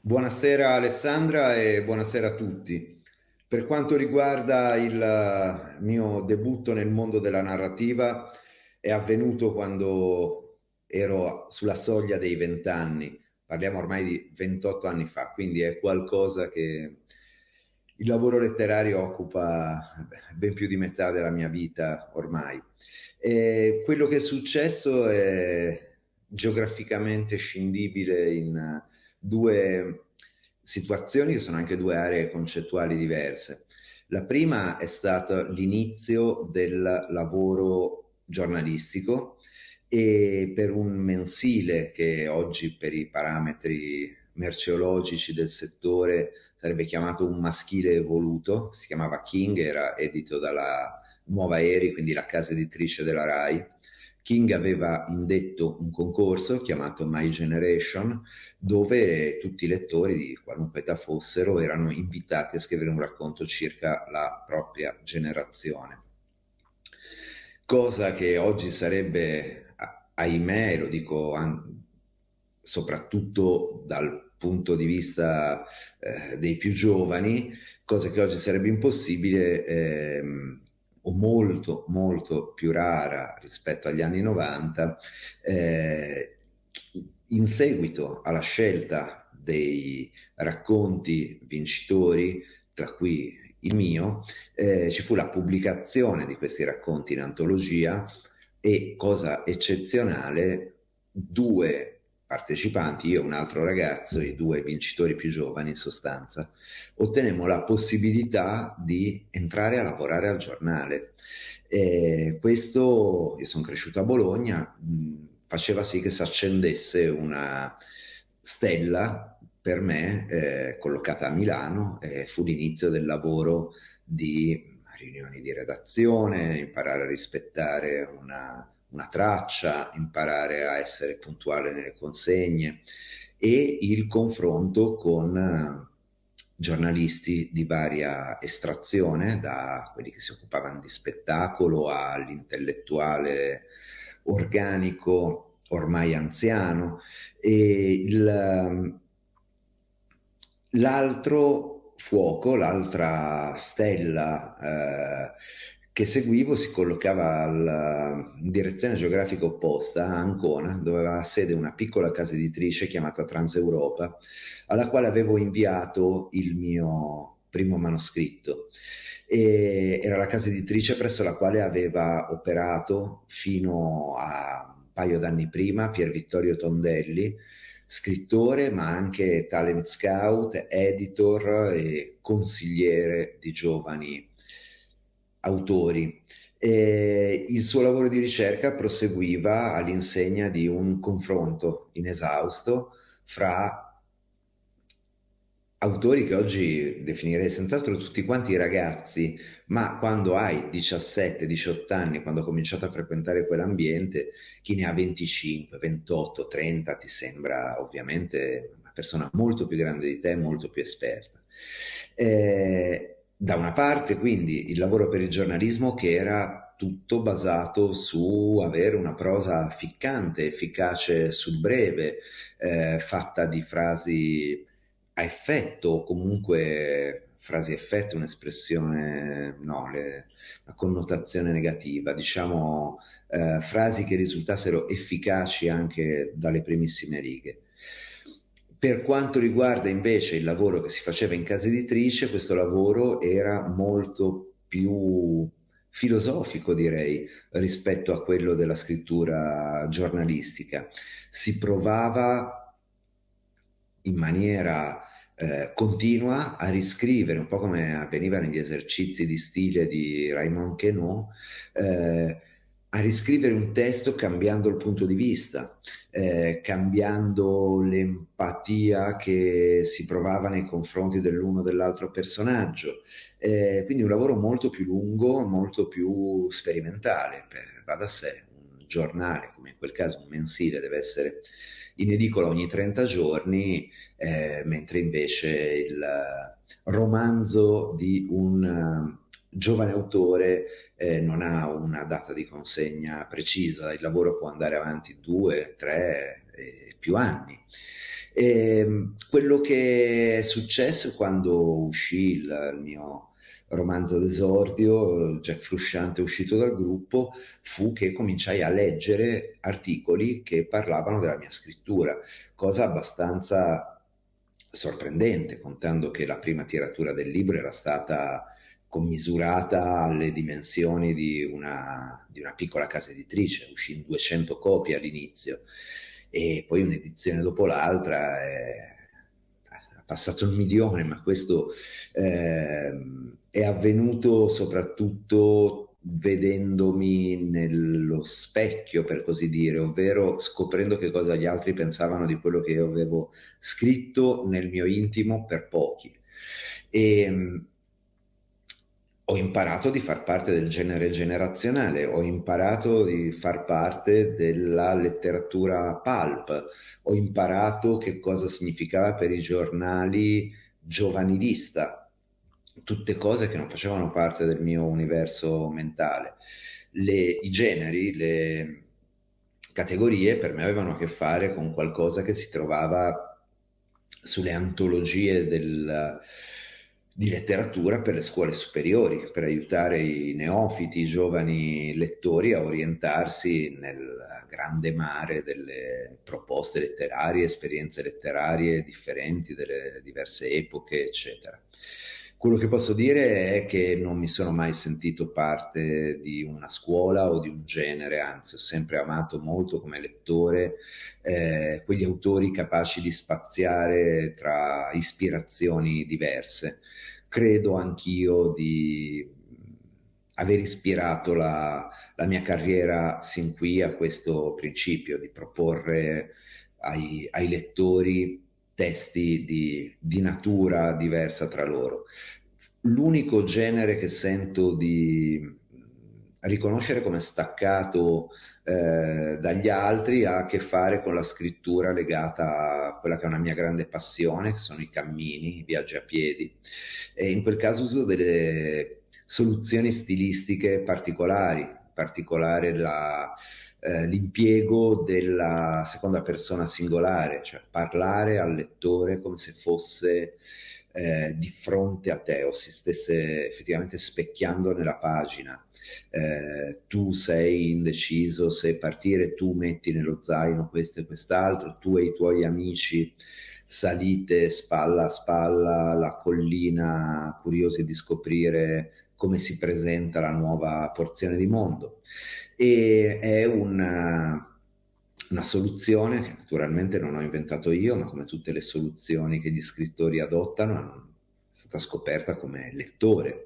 Buonasera Alessandra e buonasera a tutti. Per quanto riguarda il eh, mio debutto nel mondo della narrativa, è avvenuto quando ero sulla soglia dei vent'anni, parliamo ormai di 28 anni fa, quindi è qualcosa che il lavoro letterario occupa ben più di metà della mia vita ormai. E quello che è successo è geograficamente scindibile in eh, due situazioni che sono anche due aree concettuali diverse. La prima è stato l'inizio del lavoro giornalistico e per un mensile che oggi per i parametri merceologici del settore sarebbe chiamato un maschile evoluto, si chiamava King, era edito dalla Nuova Eri, quindi la casa editrice della RAI King aveva indetto un concorso chiamato My Generation, dove tutti i lettori di qualunque età fossero erano invitati a scrivere un racconto circa la propria generazione. Cosa che oggi sarebbe, ahimè, lo dico an- soprattutto dal punto di vista eh, dei più giovani, cosa che oggi sarebbe impossibile. Ehm, o molto molto più rara rispetto agli anni 90, eh, in seguito alla scelta dei racconti vincitori, tra cui il mio, eh, ci fu la pubblicazione di questi racconti in antologia e, cosa eccezionale, due partecipanti, io e un altro ragazzo, i due vincitori più giovani in sostanza, ottenemmo la possibilità di entrare a lavorare al giornale. E questo, io sono cresciuto a Bologna, faceva sì che si accendesse una stella per me eh, collocata a Milano e eh, fu l'inizio del lavoro di riunioni di redazione, imparare a rispettare una una traccia, imparare a essere puntuale nelle consegne e il confronto con eh, giornalisti di varia estrazione, da quelli che si occupavano di spettacolo all'intellettuale organico ormai anziano. E il, l'altro fuoco, l'altra stella eh, che seguivo si collocava alla, in direzione geografica opposta a Ancona, dove aveva sede una piccola casa editrice chiamata Transeuropa, alla quale avevo inviato il mio primo manoscritto. E era la casa editrice presso la quale aveva operato fino a un paio d'anni prima Pier Vittorio Tondelli, scrittore ma anche talent scout, editor e consigliere di giovani autori. E il suo lavoro di ricerca proseguiva all'insegna di un confronto inesausto fra autori che oggi definirei senz'altro tutti quanti ragazzi, ma quando hai 17-18 anni, quando hai cominciato a frequentare quell'ambiente, chi ne ha 25, 28, 30 ti sembra ovviamente una persona molto più grande di te, molto più esperta. Eh, da una parte quindi il lavoro per il giornalismo che era tutto basato su avere una prosa ficcante, efficace sul breve, eh, fatta di frasi a effetto o comunque frasi effetto un'espressione, no, le, una connotazione negativa, diciamo eh, frasi che risultassero efficaci anche dalle primissime righe. Per quanto riguarda invece il lavoro che si faceva in casa editrice, questo lavoro era molto più filosofico direi rispetto a quello della scrittura giornalistica. Si provava in maniera eh, continua a riscrivere, un po' come avveniva negli esercizi di stile di Raymond Queneau, eh, a riscrivere un testo cambiando il punto di vista, eh, cambiando l'empatia che si provava nei confronti dell'uno o dell'altro personaggio. Eh, quindi un lavoro molto più lungo, molto più sperimentale, per, va da sé. Un giornale, come in quel caso un mensile, deve essere in edicola ogni 30 giorni, eh, mentre invece il eh, romanzo di un giovane autore eh, non ha una data di consegna precisa, il lavoro può andare avanti due, tre e più anni. E ehm, quello che è successo quando uscì il, il mio romanzo d'esordio, Jack Frusciante uscito dal gruppo, fu che cominciai a leggere articoli che parlavano della mia scrittura, cosa abbastanza sorprendente, contando che la prima tiratura del libro era stata commisurata alle dimensioni di una, di una piccola casa editrice, uscì in 200 copie all'inizio e poi un'edizione dopo l'altra è eh, passato il milione, ma questo eh, è avvenuto soprattutto vedendomi nello specchio, per così dire, ovvero scoprendo che cosa gli altri pensavano di quello che io avevo scritto nel mio intimo per pochi. E, ho imparato di far parte del genere generazionale, ho imparato di far parte della letteratura pulp, ho imparato che cosa significava per i giornali giovanilista, tutte cose che non facevano parte del mio universo mentale. Le, I generi, le categorie per me avevano a che fare con qualcosa che si trovava sulle antologie del di letteratura per le scuole superiori, per aiutare i neofiti, i giovani lettori a orientarsi nel grande mare delle proposte letterarie, esperienze letterarie differenti delle diverse epoche, eccetera. Quello che posso dire è che non mi sono mai sentito parte di una scuola o di un genere, anzi ho sempre amato molto come lettore eh, quegli autori capaci di spaziare tra ispirazioni diverse. Credo anch'io di aver ispirato la, la mia carriera sin qui a questo principio di proporre ai, ai lettori testi di, di natura diversa tra loro. L'unico genere che sento di riconoscere come staccato eh, dagli altri ha a che fare con la scrittura legata a quella che è una mia grande passione, che sono i cammini, i viaggi a piedi. E in quel caso uso delle soluzioni stilistiche particolari, in particolare la, eh, l'impiego della seconda persona singolare, cioè parlare al lettore come se fosse eh, di fronte a te o si stesse effettivamente specchiando nella pagina. Eh, tu sei indeciso se partire, tu metti nello zaino questo e quest'altro, tu e i tuoi amici salite spalla a spalla la collina curiosi di scoprire come si presenta la nuova porzione di mondo. E è una, una soluzione che naturalmente non ho inventato io, ma come tutte le soluzioni che gli scrittori adottano, è stata scoperta come lettore,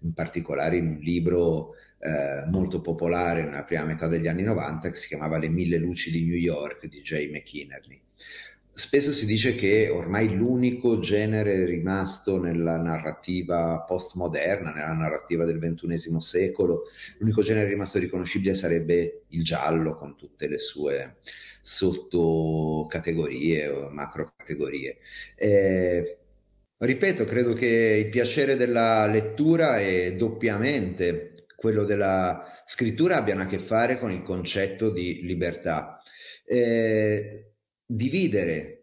in particolare in un libro eh, molto popolare nella prima metà degli anni 90 che si chiamava Le mille luci di New York di Jay McInerney. Spesso si dice che ormai l'unico genere rimasto nella narrativa postmoderna, nella narrativa del XXI secolo, l'unico genere rimasto riconoscibile sarebbe il giallo con tutte le sue sottocategorie o macrocategorie. Eh, ripeto, credo che il piacere della lettura e doppiamente quello della scrittura abbiano a che fare con il concetto di libertà. Eh, dividere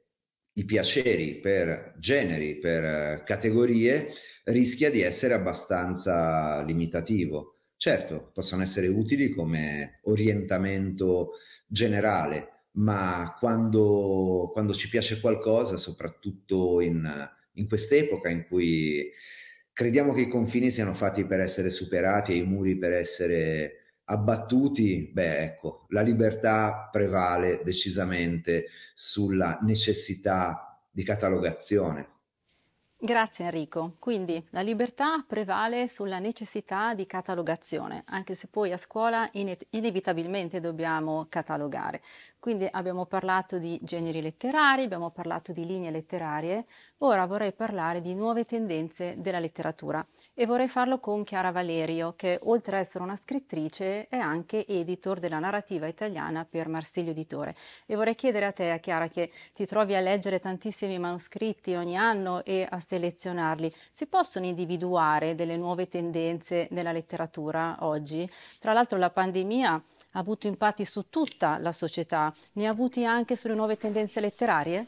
i piaceri per generi, per eh, categorie, rischia di essere abbastanza limitativo. Certo, possono essere utili come orientamento generale, ma quando, quando ci piace qualcosa, soprattutto in, in quest'epoca in cui crediamo che i confini siano fatti per essere superati e i muri per essere abbattuti, beh ecco, la libertà prevale decisamente sulla necessità di catalogazione. Grazie Enrico. Quindi la libertà prevale sulla necessità di catalogazione, anche se poi a scuola ine- inevitabilmente dobbiamo catalogare. Quindi abbiamo parlato di generi letterari, abbiamo parlato di linee letterarie, ora vorrei parlare di nuove tendenze della letteratura e vorrei farlo con Chiara Valerio, che oltre ad essere una scrittrice è anche editor della narrativa italiana per Marsiglio Editore. E vorrei chiedere a te, a Chiara, che ti trovi a leggere tantissimi manoscritti ogni anno e a selezionarli, si possono individuare delle nuove tendenze nella letteratura oggi? Tra l'altro la pandemia ha avuto impatti su tutta la società, ne ha avuti anche sulle nuove tendenze letterarie?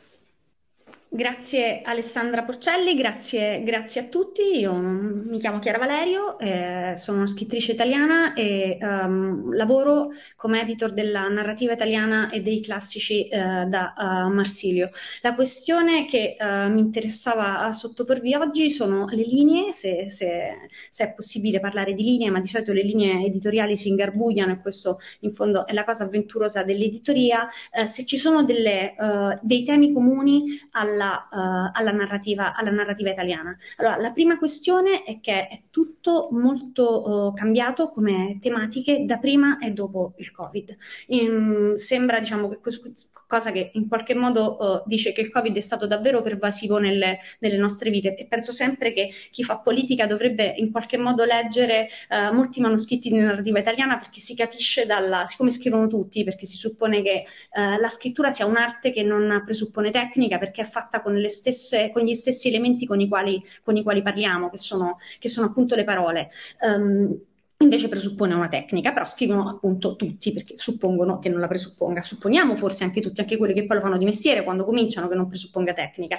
Grazie Alessandra Porcelli, grazie, grazie, a tutti. Io mm, mi chiamo Chiara Valerio, eh, sono una scrittrice italiana e um, lavoro come editor della narrativa italiana e dei classici uh, da uh, Marsilio. La questione che uh, mi interessava sottoporvi oggi sono le linee, se, se, se, è possibile parlare di linee, ma di solito le linee editoriali si ingarbugliano e questo in fondo è la cosa avventurosa dell'editoria. se ci sono delle, dei temi comuni alla alla, uh, alla, narrativa, alla narrativa, italiana. Allora, la prima questione è che è tutto molto uh, cambiato come tematiche da prima e dopo il Covid. Um, sembra diciamo, che questo, cosa che in qualche modo uh, dice che il Covid è stato davvero pervasivo nelle, nelle, nostre vite e penso sempre che chi fa politica dovrebbe in qualche modo leggere uh, molti manoscritti di narrativa italiana perché si capisce dalla, siccome scrivono tutti, perché si suppone che uh, la scrittura sia un'arte che non presuppone tecnica perché è fatta con, stesse, con gli stessi elementi con i quali, con i quali parliamo, che sono, che sono, appunto le parole. Um, invece presuppone una tecnica, però scrivono appunto tutti perché suppongono che non la presupponga, supponiamo forse anche tutti, anche quelli che poi lo fanno di mestiere quando cominciano che non presupponga tecnica.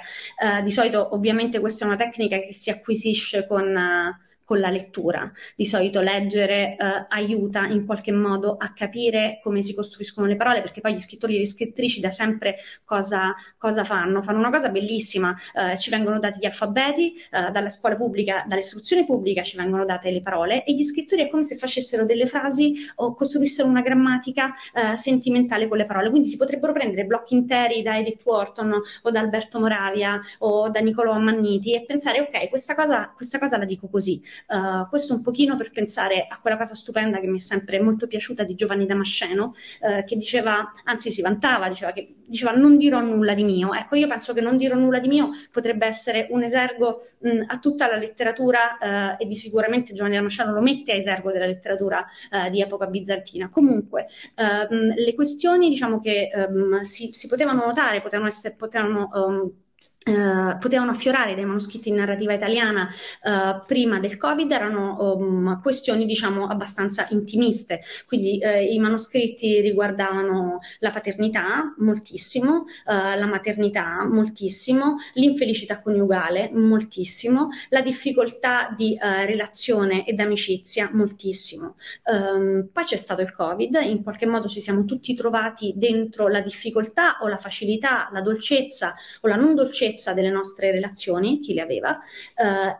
Uh, di solito ovviamente questa è una tecnica che si acquisisce con... Uh, con la lettura. Di solito leggere eh, aiuta in qualche modo a capire come si costruiscono le parole, perché poi gli scrittori e le scrittrici da sempre cosa, cosa fanno? Fanno una cosa bellissima, eh, ci vengono dati gli alfabeti, eh, dalla scuola pubblica, dall'istruzione pubblica ci vengono date le parole e gli scrittori è come se facessero delle frasi o costruissero una grammatica eh, sentimentale con le parole. Quindi si potrebbero prendere blocchi interi da Edith Wharton o da Alberto Moravia o da Niccolò Manniti e pensare ok, questa cosa, questa cosa la dico così. Uh, questo un pochino per pensare a quella cosa stupenda che mi è sempre molto piaciuta di Giovanni Damasceno, uh, che diceva, anzi si vantava, diceva che diceva non dirò nulla di mio. Ecco, io penso che non dirò nulla di mio potrebbe essere un esergo mh, mm, a tutta la letteratura eh, e di sicuramente Giovanni Damasceno lo mette a esergo della letteratura eh, di epoca bizantina. Comunque, ehm, le questioni diciamo che ehm, si, si, potevano notare, potevano essere, potevano... Ehm, Uh, potevano affiorare dai manoscritti in narrativa italiana uh, prima del Covid erano um, questioni diciamo abbastanza intimiste, quindi uh, i manoscritti riguardavano la paternità moltissimo, la maternità moltissimo, l'infelicità coniugale moltissimo, la difficoltà di relazione ed amicizia moltissimo. Um, poi c'è stato il Covid, in qualche modo ci siamo tutti trovati dentro la difficoltà o la facilità, la dolcezza o la non dolcezza ricchezza delle nostre relazioni, chi le aveva,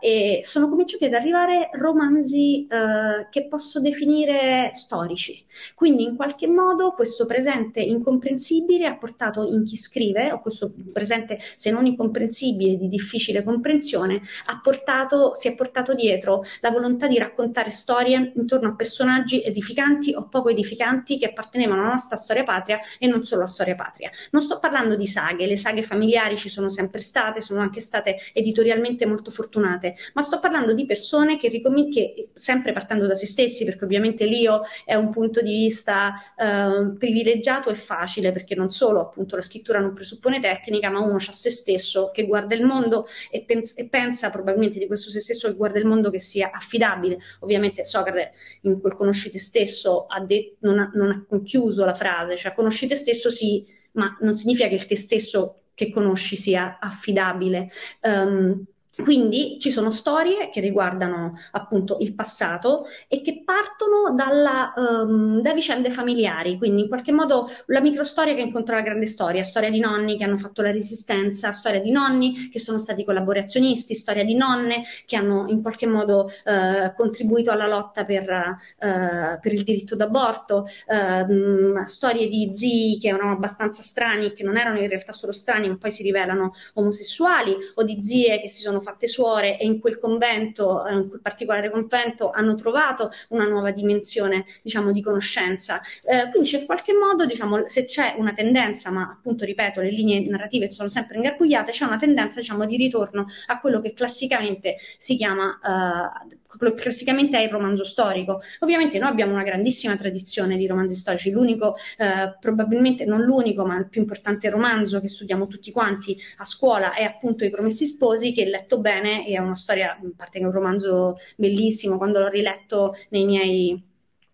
eh, e sono cominciati ad arrivare romanzi eh, che posso definire storici. Quindi in qualche modo questo presente incomprensibile ha portato in chi scrive, o questo presente se non incomprensibile di difficile comprensione, portato, si è portato dietro la volontà di raccontare storie intorno a personaggi edificanti o poco edificanti che appartenevano alla nostra storia patria e non solo a storia patria. Non sto parlando di saghe, le saghe familiari ci sono sempre state, sono anche state editorialmente molto fortunate, ma sto parlando di persone che, ricomin- che sempre partendo da se stessi, perché ovviamente l'io è un punto di vista eh, privilegiato e facile, perché non solo appunto la scrittura non presuppone tecnica, ma uno c'ha se stesso che guarda il mondo e, pens- e pensa probabilmente di questo se stesso che guarda il mondo che sia affidabile. Ovviamente Socrate in quel conosci te stesso ha det- non, ha, non ha conchiuso la frase, cioè conosci te stesso sì, ma non significa che il te stesso che conosci sia affidabile. Um, quindi ci sono storie che riguardano appunto il passato e che partono dalla, um, da vicende familiari, quindi in qualche modo la microstoria che incontra la grande storia, storia di nonni che hanno fatto la resistenza, storia di nonni che sono stati collaborazionisti, storia di nonne che hanno in qualche modo uh, contribuito alla lotta per, uh, per il diritto d'aborto, uh, um, storie di zii che erano abbastanza strani, che non erano in realtà solo strani ma poi si rivelano omosessuali o di zie che si sono fatte suore e in quel convento, eh, in quel particolare convento, hanno trovato una nuova dimensione diciamo, di conoscenza. Eh, quindi c'è qualche modo, diciamo, se c'è una tendenza, ma appunto ripeto, le linee narrative sono sempre ingarbugliate, c'è una tendenza diciamo, di ritorno a quello che classicamente si chiama eh, classicamente è il romanzo storico. Ovviamente noi abbiamo una grandissima tradizione di romanzi storici, l'unico, eh, probabilmente non l'unico, ma il più importante romanzo che studiamo tutti quanti a scuola è appunto I Promessi Sposi, che letto bene è una storia, a parte che è un romanzo bellissimo, quando l'ho riletto nei miei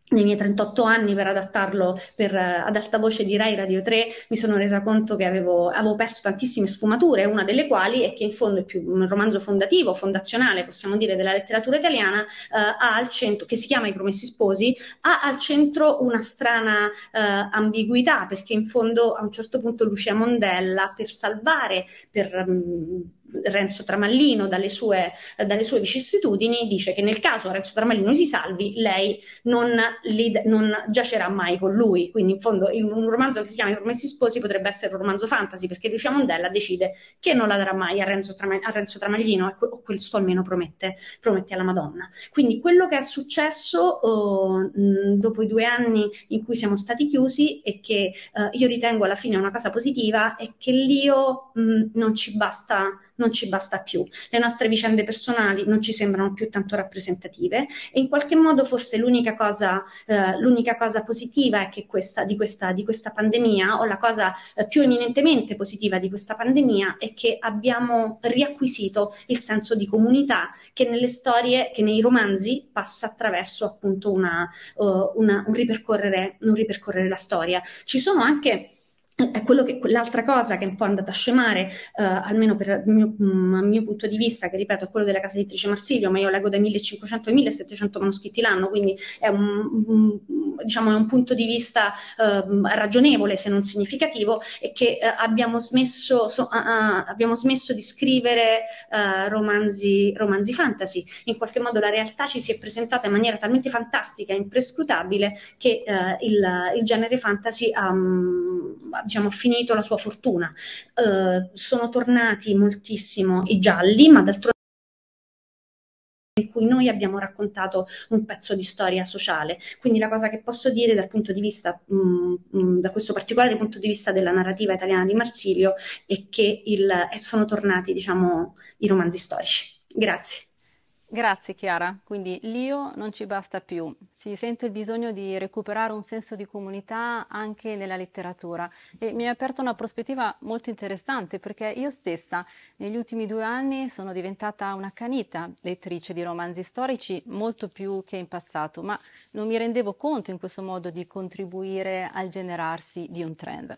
nei miei 38 anni per adattarlo per, uh, ad alta voce di Rai Radio 3 mi sono resa conto che avevo, avevo, perso tantissime sfumature, una delle quali è che in fondo è più un romanzo fondativo, fondazionale, possiamo dire, della letteratura italiana, uh, centro, che si chiama I Promessi Sposi, ha al centro una strana uh, ambiguità, perché in fondo a un certo punto Lucia Mondella, per salvare, per... Um, Renzo Tramallino dalle sue, dalle sue, vicissitudini, dice che nel caso Renzo Tramallino si salvi, lei non, lead, non giacerà mai con lui. Quindi, in fondo, in un romanzo che si chiama I Promessi Sposi potrebbe essere un romanzo fantasy, perché Lucia Mondella decide che non la darà mai a Renzo, Tram- a Renzo Tramaglino, o questo almeno promette, promette, alla Madonna. Quindi, quello che è successo oh, dopo i due anni in cui siamo stati chiusi e che eh, io ritengo alla fine una cosa positiva è che l'io mh, non ci basta non ci basta più, le nostre vicende personali non ci sembrano più tanto rappresentative e in qualche modo forse l'unica cosa, eh, l'unica cosa positiva è che questa, di, questa, di questa pandemia o la cosa eh, più eminentemente positiva di questa pandemia è che abbiamo riacquisito il senso di comunità che nelle storie, che nei romanzi passa attraverso appunto una, uh, una, un, ripercorrere, un ripercorrere la storia. Ci sono anche eh, è quello che, l'altra cosa che è un po' andata a scemare, eh, almeno per il mio, mm, mio, punto di vista, che ripeto è quello della casa editrice Marsilio, ma io leggo dai 1500 ai 1700 manoscritti l'anno, quindi è un, diciamo, è un punto di vista eh, ragionevole se non significativo, e che eh, abbiamo, smesso, so, ah, ah, abbiamo, smesso, di scrivere eh, romanzi, romanzi fantasy. In qualche modo la realtà ci si è presentata in maniera talmente fantastica e imprescrutabile che eh, il, il, genere fantasy ha. Um, diciamo, finito la sua fortuna. Eh, sono tornati moltissimo i gialli, ma d'altronde in cui noi abbiamo raccontato un pezzo di storia sociale. Quindi la cosa che posso dire dal punto di vista, mh, mm, mh, mm, da questo particolare punto di vista della narrativa italiana di Marsilio, è che il, eh, sono tornati diciamo, i romanzi storici. Grazie. Grazie Chiara, quindi l'io non ci basta più, si sente il bisogno di recuperare un senso di comunità anche nella letteratura e mi ha aperto una prospettiva molto interessante perché io stessa negli ultimi due anni sono diventata una canita lettrice di romanzi storici molto più che in passato, ma non mi rendevo conto in questo modo di contribuire al generarsi di un trend.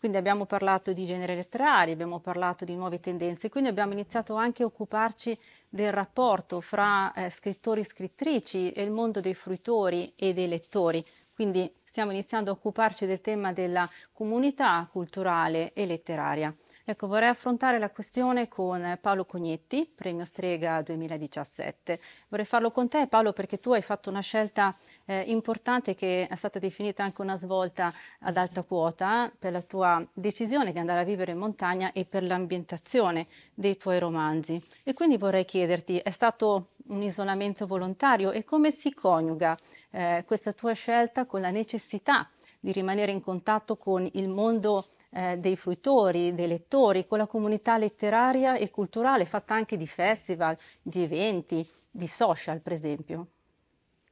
Quindi abbiamo parlato di generi letterari, abbiamo parlato di nuove tendenze, quindi abbiamo iniziato anche a occuparci del rapporto fra eh, scrittori e scrittrici e il mondo dei fruitori e dei lettori. Quindi stiamo iniziando a occuparci del tema della comunità culturale e letteraria. Ecco, vorrei affrontare la questione con Paolo Cognetti, premio Strega 2017. Vorrei farlo con te Paolo perché tu hai fatto una scelta eh, importante che è stata definita anche una svolta ad alta quota per la tua decisione di andare a vivere in montagna e per l'ambientazione dei tuoi romanzi. E quindi vorrei chiederti, è stato un isolamento volontario e come si coniuga eh, questa tua scelta con la necessità di rimanere in contatto con il mondo eh, dei fruitori, dei lettori, con la comunità letteraria e culturale fatta anche di festival, di eventi, di social per esempio.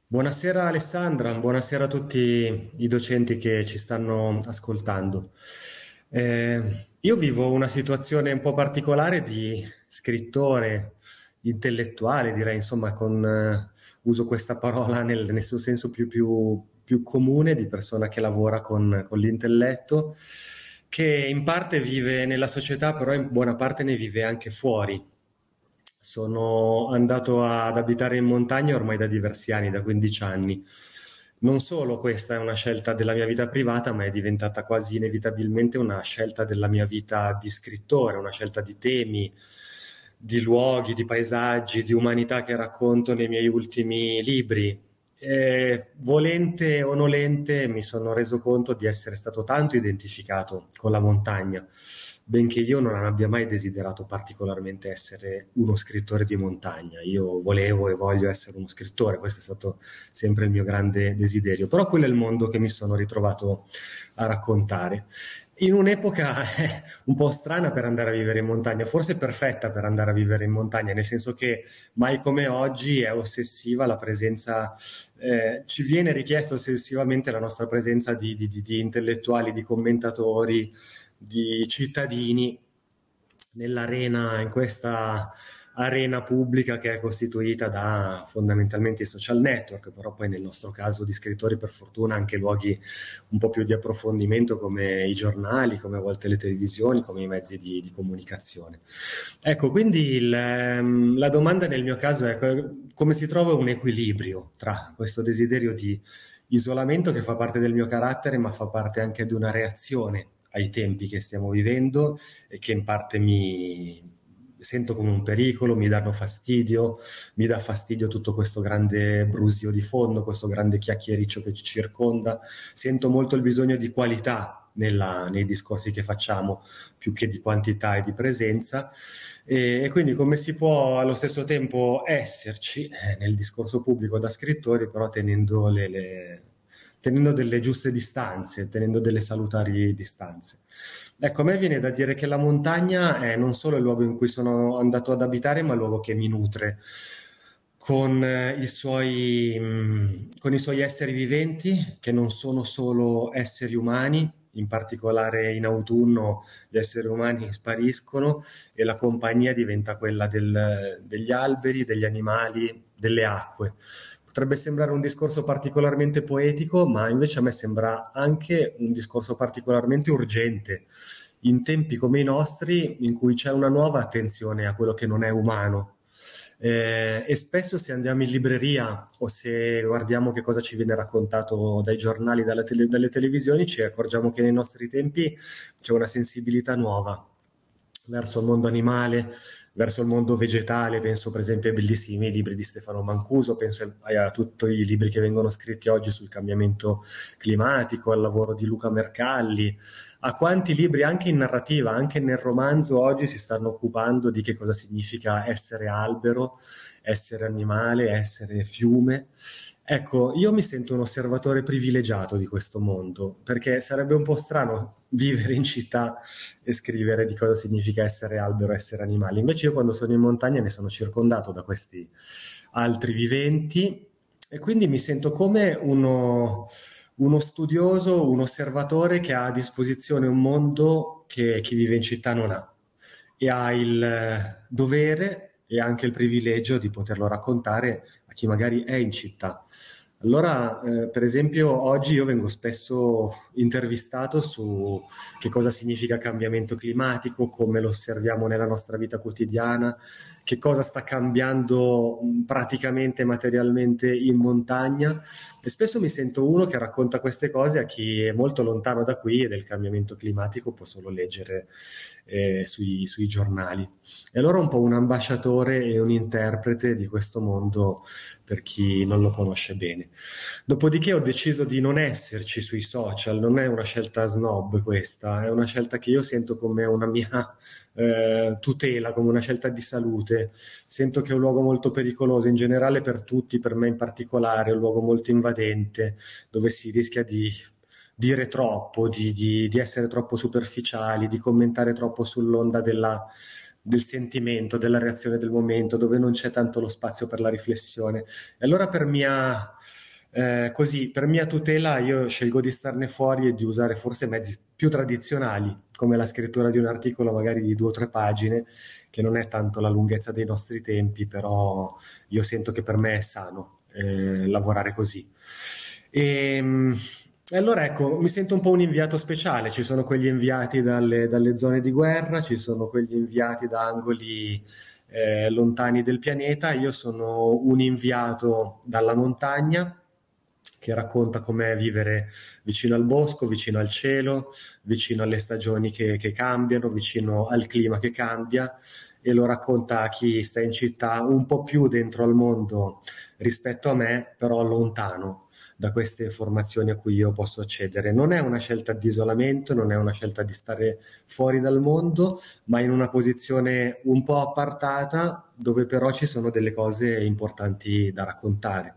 Buonasera Alessandra, buonasera a tutti i docenti che ci stanno ascoltando. Eh, io vivo una situazione un po' particolare di scrittore, intellettuale, direi, insomma, con, eh, uso questa parola nel, nel suo senso più, più, più, comune di persona che lavora con, con l'intelletto che in parte vive nella società, però in buona parte ne vive anche fuori. Sono andato ad abitare in montagna ormai da diversi anni, da 15 anni. Non solo questa è una scelta della mia vita privata, ma è diventata quasi inevitabilmente una scelta della mia vita di scrittore, una scelta di temi, di luoghi, di paesaggi, di umanità che racconto nei miei ultimi libri eh, volente o nolente mi sono reso conto di essere stato tanto identificato con la montagna, benché io non abbia mai desiderato particolarmente essere uno scrittore di montagna. Io volevo e voglio essere uno scrittore, questo è stato sempre il mio grande desiderio, però quello è il mondo che mi sono ritrovato a raccontare in un'epoca eh, un po' strana per andare a vivere in montagna, forse perfetta per andare a vivere in montagna, nel senso che mai come oggi è ossessiva la presenza, eh, ci viene richiesta ossessivamente la nostra presenza di, di, di, di intellettuali, di commentatori, di cittadini nell'arena, in questa arena pubblica che è costituita da fondamentalmente i social network, però poi nel nostro caso di scrittori per fortuna anche luoghi un po' più di approfondimento come i giornali, come a volte le televisioni, come i mezzi di, di comunicazione. Ecco, quindi il, ehm, la domanda nel mio caso è come si trova un equilibrio tra questo desiderio di isolamento che fa parte del mio carattere, ma fa parte anche di una reazione ai tempi che stiamo vivendo e che in parte mi, sento come un pericolo, mi danno fastidio, mi dà fastidio tutto questo grande brusio di fondo, questo grande chiacchiericcio che ci circonda, sento molto il bisogno di qualità nella, nei discorsi che facciamo più che di quantità e di presenza e, e, quindi come si può allo stesso tempo esserci eh, nel discorso pubblico da scrittori però tenendo, le, le, tenendo delle giuste distanze, tenendo delle salutari distanze. Ecco, a me viene da dire che la montagna è non solo il luogo in cui sono andato ad abitare, ma il luogo che mi nutre. Con, eh, suoi, con i suoi esseri viventi, che non sono solo esseri umani, in particolare in autunno gli esseri umani spariscono e la compagnia diventa quella del, degli alberi, degli animali, delle acque. Potrebbe sembrare un discorso particolarmente poetico, ma invece a me sembra anche un discorso particolarmente urgente. In tempi come i nostri, in cui c'è una nuova attenzione a quello che non è umano, eh, e spesso se andiamo in libreria o se guardiamo che cosa ci viene raccontato dai giornali, tele, dalle televisioni, ci accorgiamo che nei nostri tempi c'è una sensibilità nuova verso il mondo animale, verso il mondo vegetale, penso per esempio ai bellissimi libri di Stefano Mancuso, penso a tutti i libri che vengono scritti oggi sul cambiamento climatico, al lavoro di Luca Mercalli, a quanti libri anche in narrativa, anche nel romanzo oggi si stanno occupando di che cosa significa essere albero, essere animale, essere fiume. Ecco, io mi sento un osservatore privilegiato di questo mondo, perché sarebbe un po' strano vivere in città e scrivere di cosa significa essere albero, essere animale. Invece io quando sono in montagna ne sono circondato da questi altri viventi e quindi mi sento come uno, uno studioso, un osservatore che ha a disposizione un mondo che chi vive in città non ha e ha il eh, dovere e anche il privilegio di poterlo raccontare chi magari è in città. Allora, eh, per esempio, oggi io vengo spesso intervistato su che cosa significa cambiamento climatico, come lo osserviamo nella nostra vita quotidiana che cosa sta cambiando mm, praticamente materialmente in montagna e spesso mi sento uno che racconta queste cose a chi è molto lontano da qui e del cambiamento climatico può solo leggere eh, sui, sui, giornali. E allora un po' un ambasciatore e un interprete di questo mondo per chi non lo conosce bene. Dopodiché ho deciso di non esserci sui social, non è una scelta snob questa, è una scelta che io sento come una mia eh, tutela, come una scelta di salute vede, sento che è un luogo molto pericoloso in generale per tutti, per me in particolare, è un luogo molto invadente dove si rischia di dire troppo, di, di, di essere troppo superficiali, di commentare troppo sull'onda della, del sentimento, della reazione del momento, dove non c'è tanto lo spazio per la riflessione. E allora per mia eh, così per mia tutela io scelgo di starne fuori e di usare forse mezzi più tradizionali, come la scrittura di un articolo magari di due o tre pagine, che non è tanto la lunghezza dei nostri tempi, però io sento che per me è sano eh, lavorare così. E, ehm, e allora ecco, mi sento un po' un inviato speciale, ci sono quelli inviati dalle, dalle zone di guerra, ci sono quelli inviati da angoli eh, lontani del pianeta, io sono un inviato dalla montagna che racconta com'è vivere vicino al bosco, vicino al cielo, vicino alle stagioni che, che cambiano, vicino al clima che cambia e lo racconta a chi sta in città un po' più dentro al mondo rispetto a me, però lontano da queste formazioni a cui io posso accedere. Non è una scelta di isolamento, non è una scelta di stare fuori dal mondo, ma in una posizione un po' appartata dove però ci sono delle cose importanti da raccontare.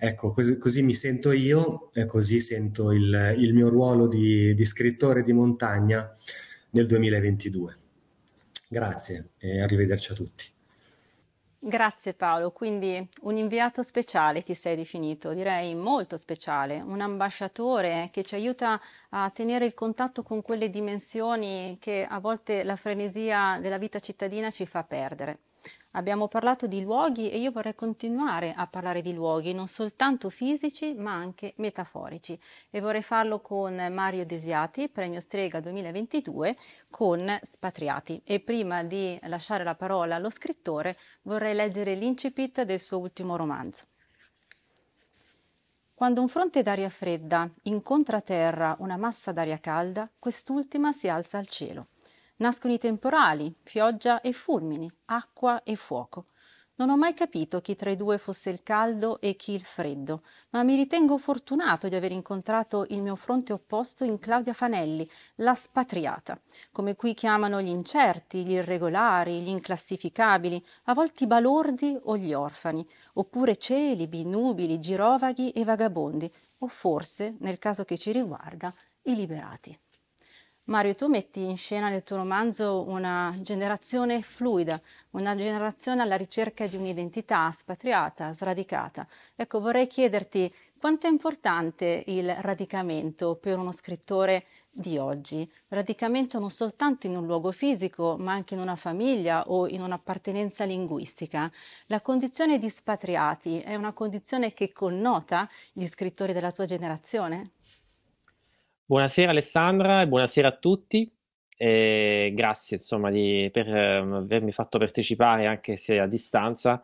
Ecco, così, così, mi sento io e così sento il, il mio ruolo di, di, scrittore di montagna nel 2022. Grazie e arrivederci a tutti. Grazie Paolo, quindi un inviato speciale ti sei definito, direi molto speciale, un ambasciatore che ci aiuta a tenere il contatto con quelle dimensioni che a volte la frenesia della vita cittadina ci fa perdere. Abbiamo parlato di luoghi e io vorrei continuare a parlare di luoghi, non soltanto fisici ma anche metaforici e vorrei farlo con Mario Desiati, Premio Strega 2022, con Spatriati. E prima di lasciare la parola allo scrittore vorrei leggere l'incipit del suo ultimo romanzo. Quando un fronte d'aria fredda incontra a terra una massa d'aria calda, quest'ultima si alza al cielo. Nascono i temporali, pioggia e fulmini, acqua e fuoco. Non ho mai capito chi tra i due fosse il caldo e chi il freddo, ma mi ritengo fortunato di aver incontrato il mio fronte opposto in Claudia Fanelli, la spatriata, come qui chiamano gli incerti, gli irregolari, gli inclassificabili, a volte i balordi o gli orfani, oppure celibi, nubili, girovaghi e vagabondi, o forse, nel caso che ci riguarda, i liberati. Mario, tu metti in scena nel tuo romanzo una generazione fluida, una generazione alla ricerca di un'identità spatriata, sradicata. Ecco, vorrei chiederti quanto è importante il radicamento per uno scrittore di oggi? Radicamento non soltanto in un luogo fisico, ma anche in una famiglia o in un'appartenenza linguistica. La condizione di spatriati è una condizione che connota gli scrittori della tua generazione? Buonasera Alessandra e buonasera a tutti. E grazie insomma, di, per ehm, avermi fatto partecipare anche se a distanza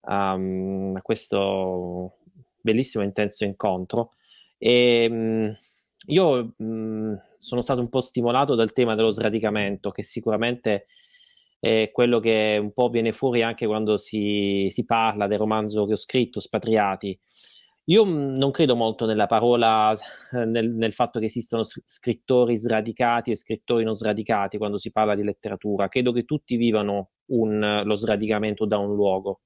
um, a questo bellissimo e intenso incontro. E, um, io um, sono stato un po' stimolato dal tema dello sradicamento, che sicuramente è quello che un po' viene fuori anche quando si, si parla del romanzo che ho scritto, Spatriati io mm, non credo molto nella parola, eh, nel, nel, fatto che esistano scrittori sradicati e scrittori non sradicati quando si parla di letteratura. Credo che tutti vivano un, lo sradicamento da un luogo.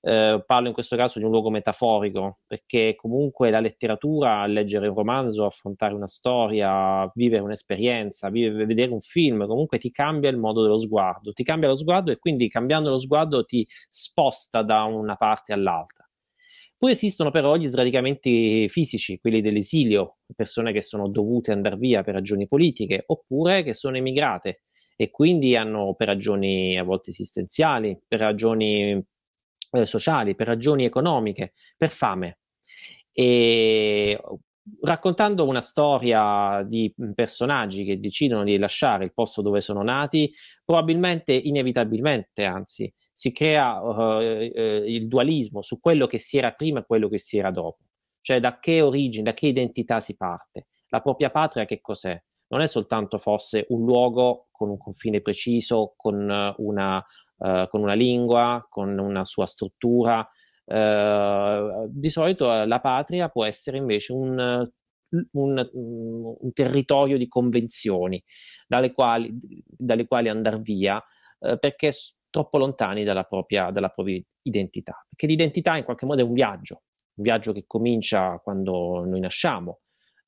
Eh, parlo in questo caso di un luogo metaforico, perché comunque la letteratura, leggere un romanzo, affrontare una storia, vivere un'esperienza, vivere, vedere un film, comunque ti cambia il modo dello sguardo, ti cambia lo sguardo e quindi cambiando lo sguardo ti sposta da una parte all'altra poi esistono però gli sradicamenti fisici, quelli dell'esilio, persone che sono dovute andare via per ragioni politiche oppure che sono emigrate e quindi hanno per ragioni a volte esistenziali, per ragioni eh, sociali, per ragioni economiche, per fame. E raccontando una storia di mm, personaggi che decidono di lasciare il posto dove sono nati, probabilmente, inevitabilmente, anzi, si crea uh, il dualismo su quello che si era prima e quello che si era dopo, cioè da che origine, da che identità si parte. La propria patria che cos'è? Non è soltanto forse un luogo con un confine preciso, con eh, una, uh, con una lingua, con una sua struttura. Uh, di solito la patria può essere invece un un, mm, un, territorio di convenzioni dalle quali, dalle quali andare via, eh, perché troppo lontani dalla propria, dalla propria identità, perché l'identità in qualche modo è un viaggio, un viaggio che comincia quando noi nasciamo,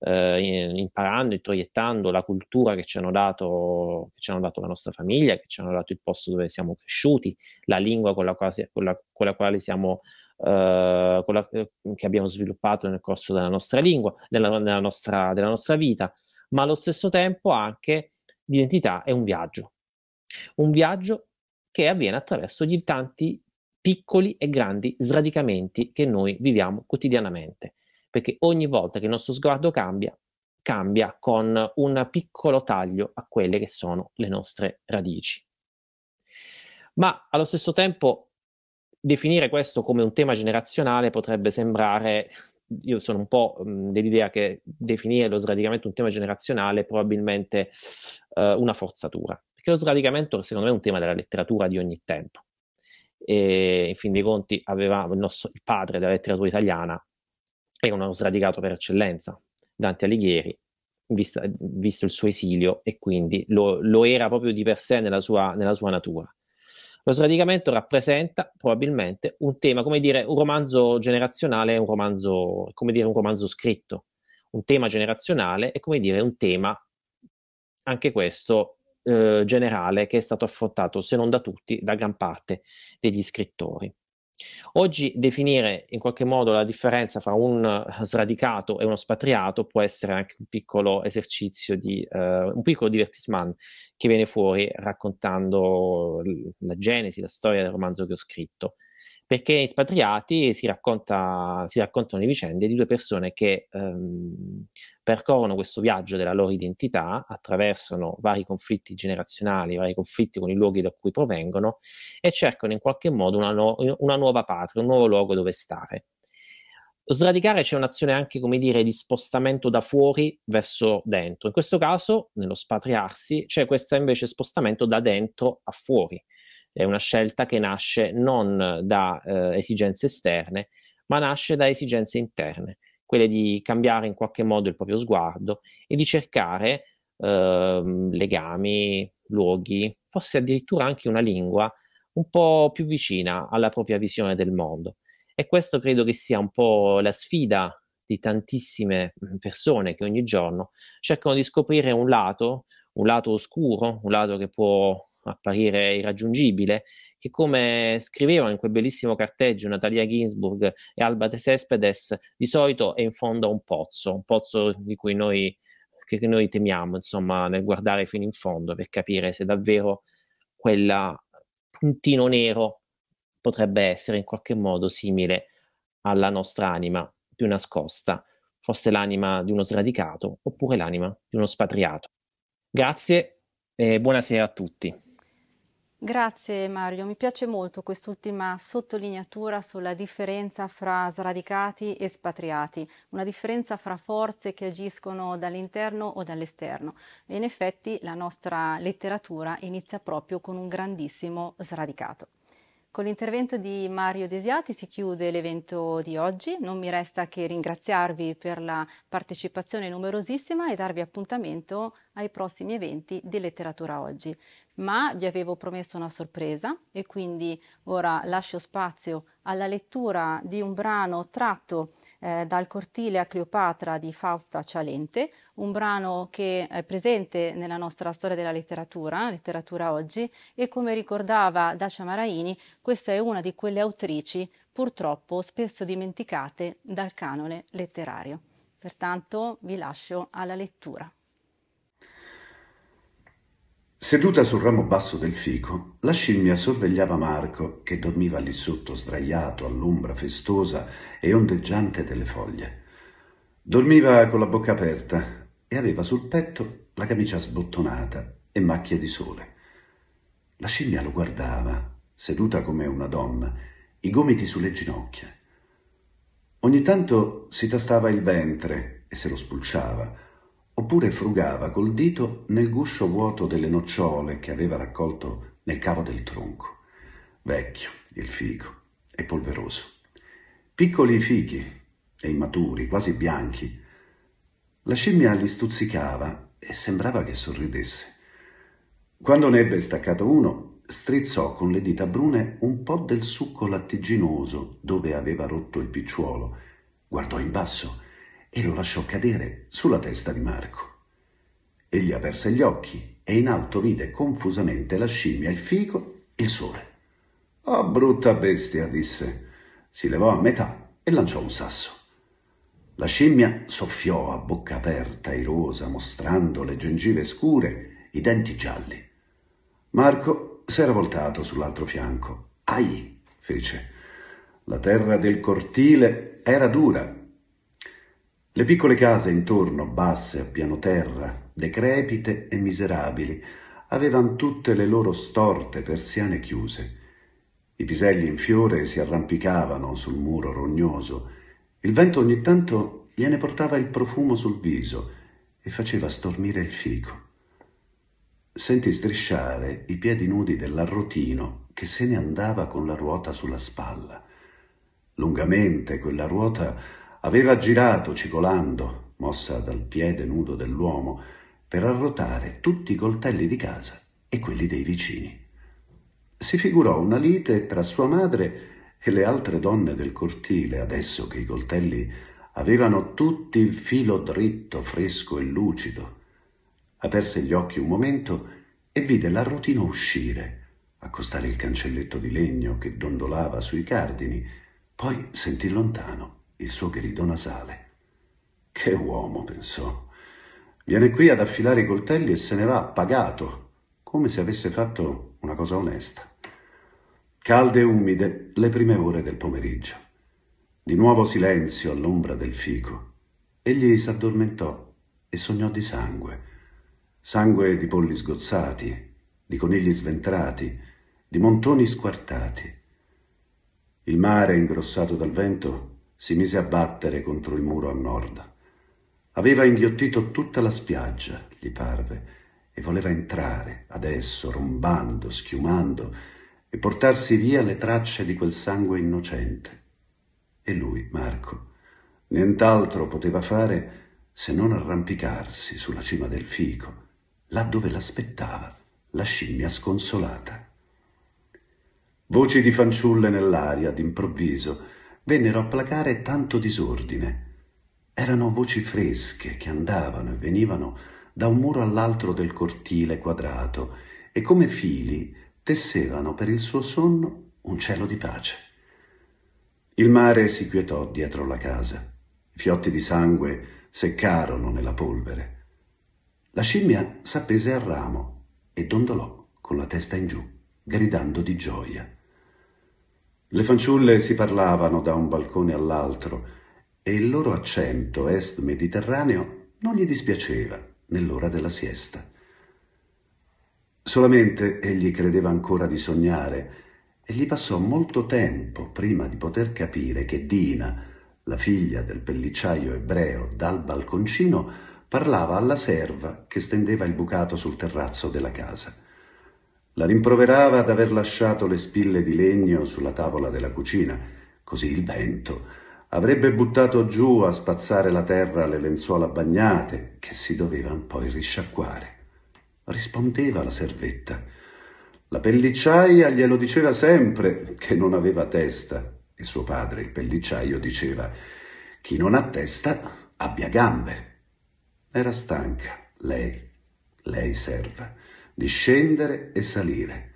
eh, imparando e proiettando la cultura che ci, hanno dato, che ci hanno dato la nostra famiglia, che ci hanno dato il posto dove siamo cresciuti, la lingua con la quale, con la, con la quale siamo, eh, con la, eh, che abbiamo sviluppato nel corso della nostra lingua, della, della, nostra, della nostra vita, ma allo stesso tempo anche l'identità è un viaggio. Un viaggio che avviene attraverso gli tanti piccoli e grandi sradicamenti che noi viviamo quotidianamente, perché ogni volta che il nostro sguardo cambia, cambia con un piccolo taglio a quelle che sono le nostre radici. Ma allo stesso tempo definire questo come un tema generazionale potrebbe sembrare, io sono un po' dell'idea che definire lo sradicamento un tema generazionale è probabilmente eh, una forzatura. Perché lo sradicamento, secondo me, è un tema della letteratura di ogni tempo. E in fin dei conti, aveva il, nostro, il padre della letteratura italiana era uno sradicato per eccellenza, Dante Alighieri, visto, visto il suo esilio, e quindi lo, lo, era proprio di per sé nella sua, nella sua natura. Lo sradicamento rappresenta probabilmente un tema, come dire, un romanzo generazionale è un romanzo, come dire, un romanzo scritto. Un tema generazionale è come dire un tema, anche questo, eh, generale che è stato affrontato, se non da tutti, da gran parte degli scrittori. Oggi definire in qualche modo la differenza fra un eh, sradicato e uno spatriato può essere anche un piccolo esercizio di eh, un piccolo divertissement che viene fuori raccontando la genesi, la storia del romanzo che ho scritto. Perché in Spatriati si, racconta, si raccontano le vicende di due persone che ehm, percorrono questo viaggio della loro identità, attraversano vari conflitti generazionali, vari conflitti con i luoghi da cui provengono e cercano in qualche modo una, no- una nuova patria, un nuovo luogo dove stare. Lo sradicare c'è un'azione anche, come dire, di spostamento da fuori verso dentro. In questo caso, nello spatriarsi, c'è questo invece spostamento da dentro a fuori. È una scelta che nasce non da eh, esigenze esterne, ma nasce da esigenze interne quelle di cambiare in qualche modo il proprio sguardo e di cercare eh, legami, luoghi, forse addirittura anche una lingua un po' più vicina alla propria visione del mondo. E questo credo che sia un po' la sfida di tantissime mm, persone che ogni giorno cercano di scoprire un lato, un lato oscuro, un lato che può apparire irraggiungibile, che come scrivevano in quel bellissimo carteggio Natalia Ginsburg e Alba de Cespedes, di solito è in fondo a un pozzo, un pozzo di cui noi, che noi temiamo, insomma, nel guardare fino in fondo per capire se davvero quel puntino nero potrebbe essere in qualche modo simile alla nostra anima più nascosta, fosse l'anima di uno sradicato oppure l'anima di uno spatriato. Grazie e buonasera a tutti. Grazie Mario, mi piace molto quest'ultima sottolineatura sulla differenza fra sradicati e spatriati, una differenza fra forze che agiscono dall'interno o dall'esterno. E in effetti la nostra letteratura inizia proprio con un grandissimo sradicato. Con l'intervento di Mario Desiati si chiude l'evento di oggi. Non mi resta che ringraziarvi per la partecipazione numerosissima e darvi appuntamento ai prossimi eventi di Letteratura Oggi. Ma vi avevo promesso una sorpresa e quindi ora lascio spazio alla lettura di un brano tratto eh, Dal cortile a Cleopatra di Fausta Cialente, un brano che è presente nella nostra storia della letteratura, letteratura oggi, e come ricordava Dacia Maraini, questa è una di quelle autrici purtroppo spesso dimenticate dal canone letterario. Pertanto vi lascio alla lettura. Seduta sul ramo basso del fico, la scimmia sorvegliava Marco, che dormiva lì sotto sdraiato all'ombra festosa e ondeggiante delle foglie. Dormiva con la bocca aperta e aveva sul petto la camicia sbottonata e macchie di sole. La scimmia lo guardava, seduta come una donna, i gomiti sulle ginocchia. Ogni tanto si tastava il ventre e se lo spulciava oppure frugava col dito nel guscio vuoto delle nocciole che aveva raccolto nel cavo del tronco. Vecchio, il fico, e polveroso. Piccoli fichi, e immaturi, quasi bianchi. La scimmia li stuzzicava e sembrava che sorridesse. Quando ne ebbe staccato uno, strizzò con le dita brune un po' del succo lattiginoso dove aveva rotto il picciuolo, guardò in basso e lo lasciò cadere sulla testa di Marco. Egli aperse gli occhi e in alto vide confusamente la scimmia, il fico e il sole. Ah, oh, brutta bestia, disse. Si levò a metà e lanciò un sasso. La scimmia soffiò a bocca aperta, irosa, mostrando le gengive scure, i denti gialli. Marco s'era voltato sull'altro fianco. Ai! fece. La terra del cortile era dura le piccole case intorno, basse, a piano terra, decrepite e miserabili, avevan tutte le loro storte persiane chiuse. I piselli in fiore si arrampicavano sul muro rognoso. Il vento ogni tanto gliene portava il profumo sul viso e faceva stormire il fico. Sentì strisciare i piedi nudi dell'arrotino che se ne andava con la ruota sulla spalla. Lungamente quella ruota Aveva girato cicolando, mossa dal piede nudo dell'uomo, per arrotare tutti i coltelli di casa e quelli dei vicini. Si figurò una lite tra sua madre e le altre donne del cortile, adesso che i coltelli avevano tutti il filo dritto, fresco e lucido. Aperse gli occhi un momento e vide la rotina uscire, accostare il cancelletto di legno che dondolava sui cardini, poi sentì lontano il suo grido nasale. Che uomo, pensò. Viene qui ad affilare i coltelli e se ne va pagato, come se avesse fatto una cosa onesta. Calde e umide le prime ore del pomeriggio. Di nuovo silenzio all'ombra del fico. Egli s'addormentò e sognò di sangue. Sangue di polli sgozzati, di conigli sventrati, di montoni squartati. Il mare, ingrossato dal vento, si mise a battere contro il muro a nord. Aveva inghiottito tutta la spiaggia, gli parve, e voleva entrare, adesso, rombando, schiumando, e portarsi via le tracce di quel sangue innocente. E lui, Marco, nient'altro poteva fare se non arrampicarsi sulla cima del fico, là dove l'aspettava la scimmia sconsolata. Voci di fanciulle nell'aria, d'improvviso, vennero a placare tanto disordine. Erano voci fresche che andavano e venivano da un muro all'altro del cortile quadrato e come fili tessevano per il suo sonno un cielo di pace. Il mare si quietò dietro la casa. Fiotti di sangue seccarono nella polvere. La scimmia s'appese al ramo e dondolò con la testa in giù, gridando di gioia. Le fanciulle si parlavano da un balcone all'altro e il loro accento est-mediterraneo non gli dispiaceva nell'ora della siesta. Solamente egli credeva ancora di sognare e gli passò molto tempo prima di poter capire che Dina, la figlia del pellicciaio ebreo dal balconcino, parlava alla serva che stendeva il bucato sul terrazzo della casa. La rimproverava d'aver lasciato le spille di legno sulla tavola della cucina, così il vento avrebbe buttato giù a spazzare la terra le lenzuola bagnate che si dovevano poi risciacquare. Rispondeva la servetta. La pellicciaia glielo diceva sempre che non aveva testa e suo padre, il pellicciaio, diceva chi non ha testa abbia gambe. Era stanca, lei, lei serva di scendere e salire.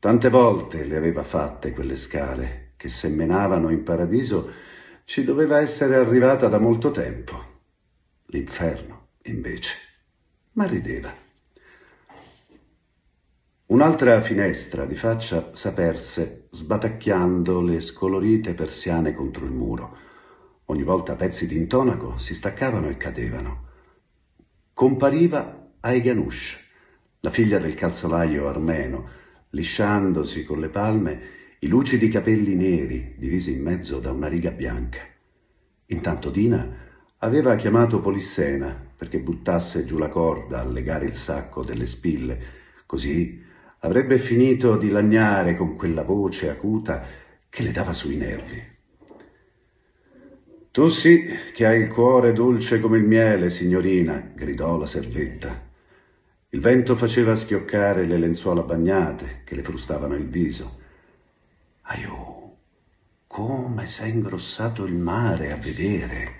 Tante volte le aveva fatte quelle scale che se in paradiso ci doveva essere arrivata da molto tempo. L'inferno, invece, ma rideva. Un'altra finestra di faccia s'aperse sbatacchiando le scolorite persiane contro il muro. Ogni volta pezzi di intonaco si staccavano e cadevano. Compariva Aiganush, la figlia del calzolaio armeno, lisciandosi con le palme i lucidi capelli neri divisi in mezzo da una riga bianca. Intanto Dina aveva chiamato Polissena perché buttasse giù la corda a legare il sacco delle spille, così avrebbe finito di lagnare con quella voce acuta che le dava sui nervi. Tu sì che hai il cuore dolce come il miele, signorina, gridò la servetta. Il vento faceva schioccare le lenzuola bagnate che le frustavano il viso. Aiù, come s'è ingrossato il mare a vedere.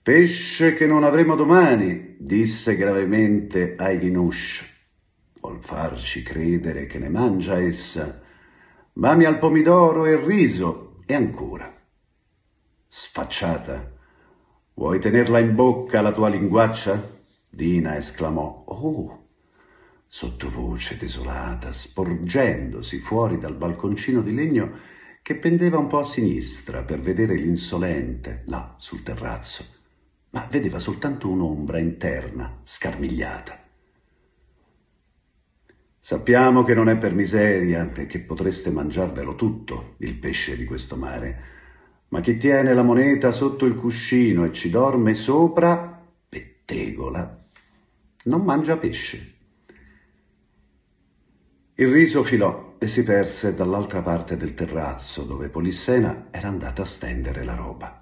Pesce che non avremo domani, disse gravemente Aivinush. Vuol farci credere che ne mangia essa. Mami al pomidoro e riso, e ancora. Sfacciata, vuoi tenerla in bocca la tua linguaccia? Dina esclamò Oh! sottovoce desolata, sporgendosi fuori dal balconcino di legno che pendeva un po' a sinistra per vedere l'insolente là sul terrazzo, ma vedeva soltanto un'ombra interna scarmigliata. Sappiamo che non è per miseria e che potreste mangiarvelo tutto il pesce di questo mare, ma chi tiene la moneta sotto il cuscino e ci dorme sopra pettegola non mangia pesce. Il riso filò e si perse dall'altra parte del terrazzo dove Polissena era andata a stendere la roba.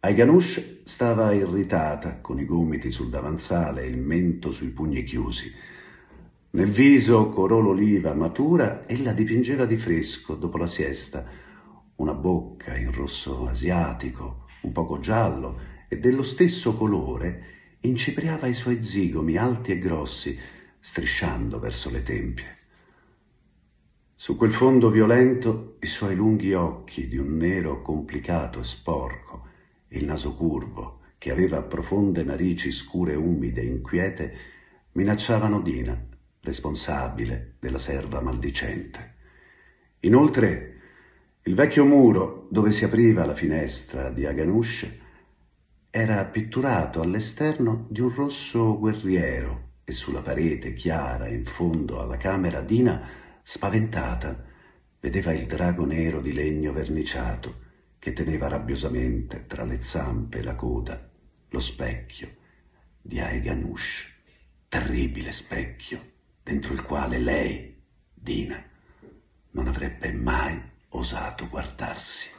Aiganush stava irritata, con i gomiti sul davanzale e il mento sui pugni chiusi. Nel viso corò l'oliva matura e la dipingeva di fresco dopo la siesta, una bocca in rosso asiatico, un poco giallo e dello stesso colore incipriava i suoi zigomi alti e grossi, strisciando verso le tempie. Su quel fondo violento i suoi lunghi occhi di un nero complicato e sporco, il naso curvo, che aveva profonde narici scure, umide e inquiete, minacciavano Dina, responsabile della serva maldicente. Inoltre, il vecchio muro dove si apriva la finestra di Aganusce era pitturato all'esterno di un rosso guerriero e sulla parete chiara in fondo alla camera Dina, spaventata, vedeva il drago nero di legno verniciato che teneva rabbiosamente tra le zampe e la coda lo specchio di Aiganush, terribile specchio dentro il quale lei, Dina, non avrebbe mai osato guardarsi.